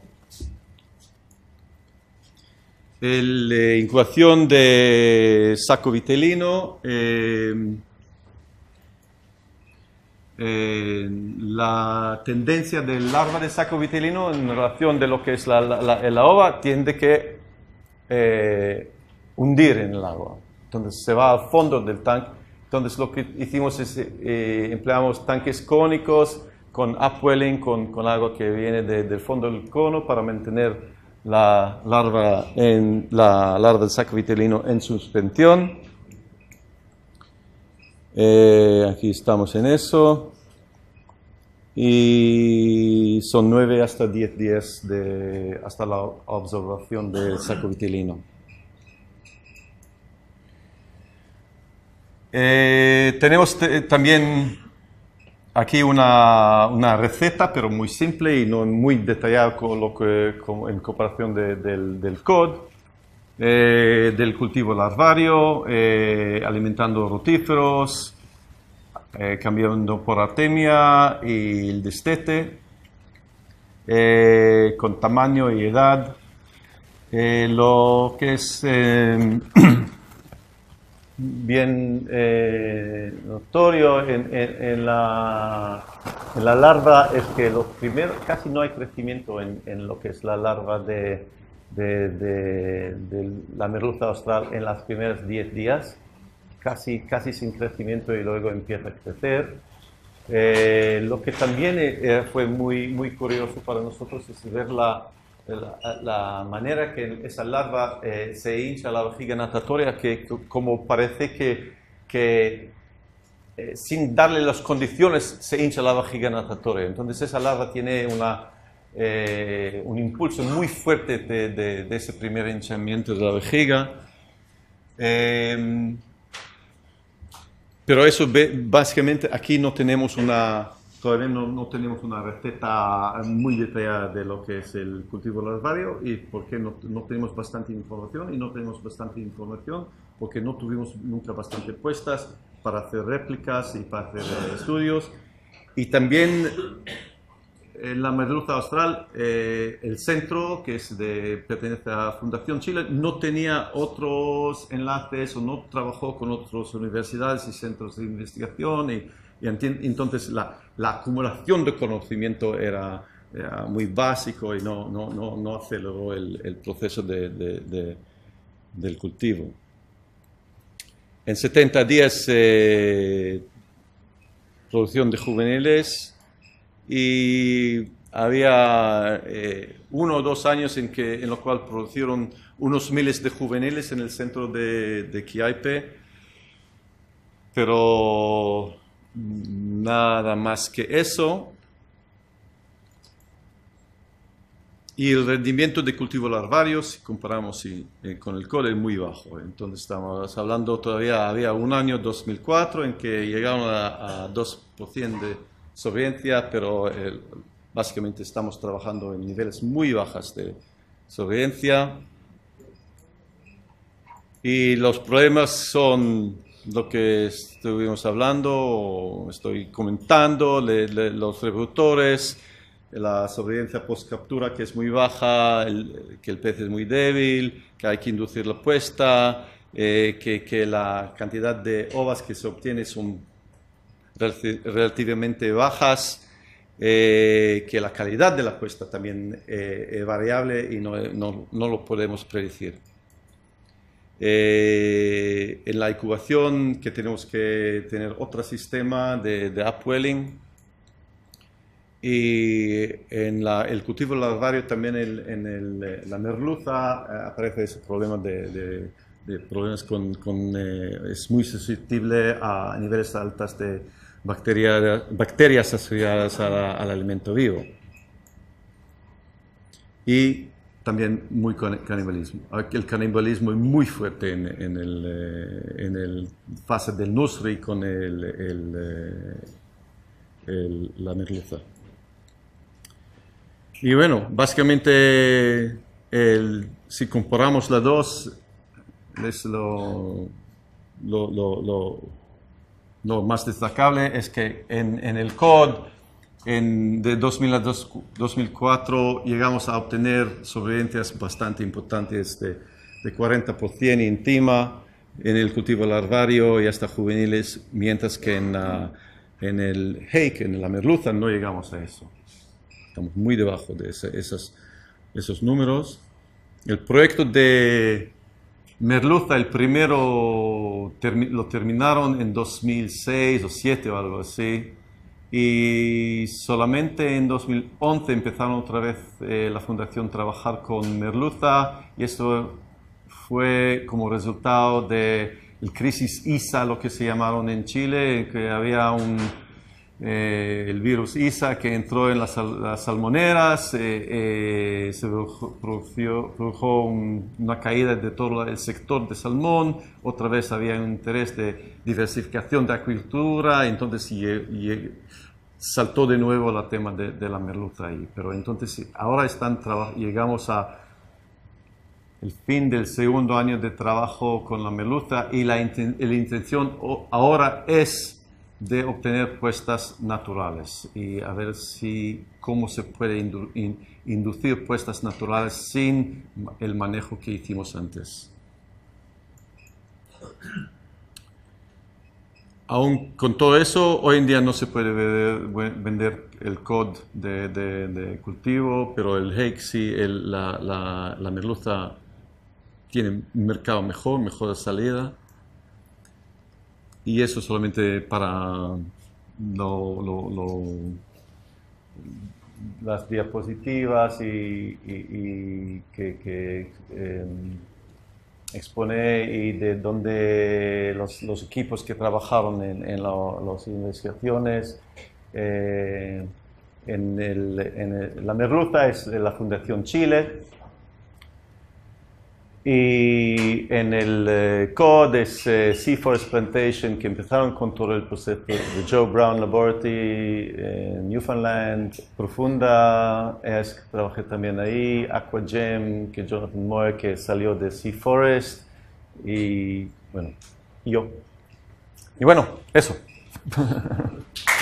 La incubación de saco vitelino eh, la tendencia del larva de saco vitelino en relación de lo que es la, la, ova tiende que eh, hundir en el agua. Entonces se va al fondo del tanque. Entonces lo que hicimos es eh, empleamos tanques cónicos con upwelling, con, con agua que viene del fondo del cono para mantener la larva, en, la larva del saco vitelino en suspensión. Eh, aquí estamos en eso. Y son 9 hasta 10 días hasta la observación del saco eh, tenemos también aquí una, receta, pero muy simple y no muy detallada lo que, en comparación del, del code. Eh, del cultivo larvario, eh, alimentando rotíferos, eh, cambiando por artemia y el destete, con tamaño y edad. lo que es em, (clears throat) bien notorio en, la, larva es que casi no hay crecimiento en, lo que es la larva de, de, la merluza austral en los primeros 10 días, casi, casi sin crecimiento y luego empieza a crecer. Eh, lo que también eh, fue muy, muy curioso para nosotros es ver la, la, manera que esa larva eh, se hincha la vejiga natatoria, que como parece que, que sin darle las condiciones se hincha la vejiga natatoria. Entonces esa larva tiene una eh, un impulso muy fuerte de, ese primer hinchamiento de la vejiga. Eh, pero eso básicamente aquí no tenemos una, todavía no, tenemos una receta muy detallada de lo que es el cultivo larvario y porque no, no, tenemos bastante información y no tenemos bastante información porque no tuvimos nunca bastante puestas para hacer réplicas y para hacer eh, estudios. Y también en la merluza austral, eh, el centro, que es pertenece a Fundación Chile, no tenía otros enlaces o no trabajó con otras universidades y centros de investigación. Y, entonces la, acumulación de conocimiento era, muy básico y no, aceleró el, proceso del cultivo. En 70 días, eh, producción de juveniles y había eh, uno o dos años en, que, en los cuales produjeron unos miles de juveniles en el centro de, de Quiaipe, pero nada más que eso. Y el rendimiento de cultivo larvario, si comparamos eh, con el cole, es muy bajo. Entonces estamos hablando todavía, había un año 2004 en que llegaron a, a 2% de pero eh, básicamente estamos trabajando en niveles muy bajas de sobrevivencia. Y los problemas son lo que estuvimos hablando, estoy comentando, los reproductores, la sobrevivencia post-captura que es muy baja, que el pez es muy débil, que hay que inducir la puesta, eh, que, la cantidad de ovas que se obtiene son relativamente bajas, eh, que la calidad de la cuesta también eh, es variable y no, lo podemos predecir. Eh, en la incubación que tenemos que tener otro sistema de, upwelling y en el cultivo larvario también en la merluza aparece ese problema de, problemas con, con es muy susceptible a niveles altas de, bacteria, bacterias asociadas al alimento vivo. Y también muy canibalismo. El canibalismo es muy fuerte en, en el, eh, fase del Nusri con eh, el, la merluza. Y bueno, básicamente si comparamos las dos, es lo lo más destacable es que en, el COD de 2000 2004 llegamos a obtener sobrevivencias bastante importantes de, de 40% en tima, en el cultivo larvario y hasta juveniles, mientras que en, ah, en el hake, en la merluza, no llegamos a eso. Estamos muy debajo de esas, esos números. El proyecto de Merluza, el primero lo terminaron en 2006 o 2007 o algo así. Y solamente en 2011 empezaron otra vez eh, la fundación a trabajar con Merluza y esto fue como resultado de la crisis ISA, lo que se llamaron en Chile, que había un, eh, el virus ISA que entró en las, salmoneras, eh, eh, se produjo, una caída de todo el sector de salmón, otra vez había un interés de diversificación de acuicultura, entonces y, saltó de nuevo el tema de, la merluza ahí. Pero entonces ahora están llegamos a el fin del segundo año de trabajo con la merluza y la, la intención ahora es de obtener puestas naturales y a ver si cómo se puede inducir puestas naturales sin el manejo que hicimos antes. Aún con todo eso, hoy en día no se puede vender, el COD de, cultivo, pero el Hexi, la, la merluza tiene un mercado mejor, mejor salida. Y eso solamente para las diapositivas y, que, em, expone y de donde los, equipos que trabajaron en, las investigaciones. Eh, en, el, en la Merluza es la Fundación Chile, y en el eh, Sea eh, Forest Plantation que empezaron con todo el proceso de Joe Brown Laboratory en eh, Newfoundland, Profunda, es, que trabajé también ahí, Gem, que Jonathan Moore que salió de Forest. y bueno, yo. Y bueno, eso. (laughs)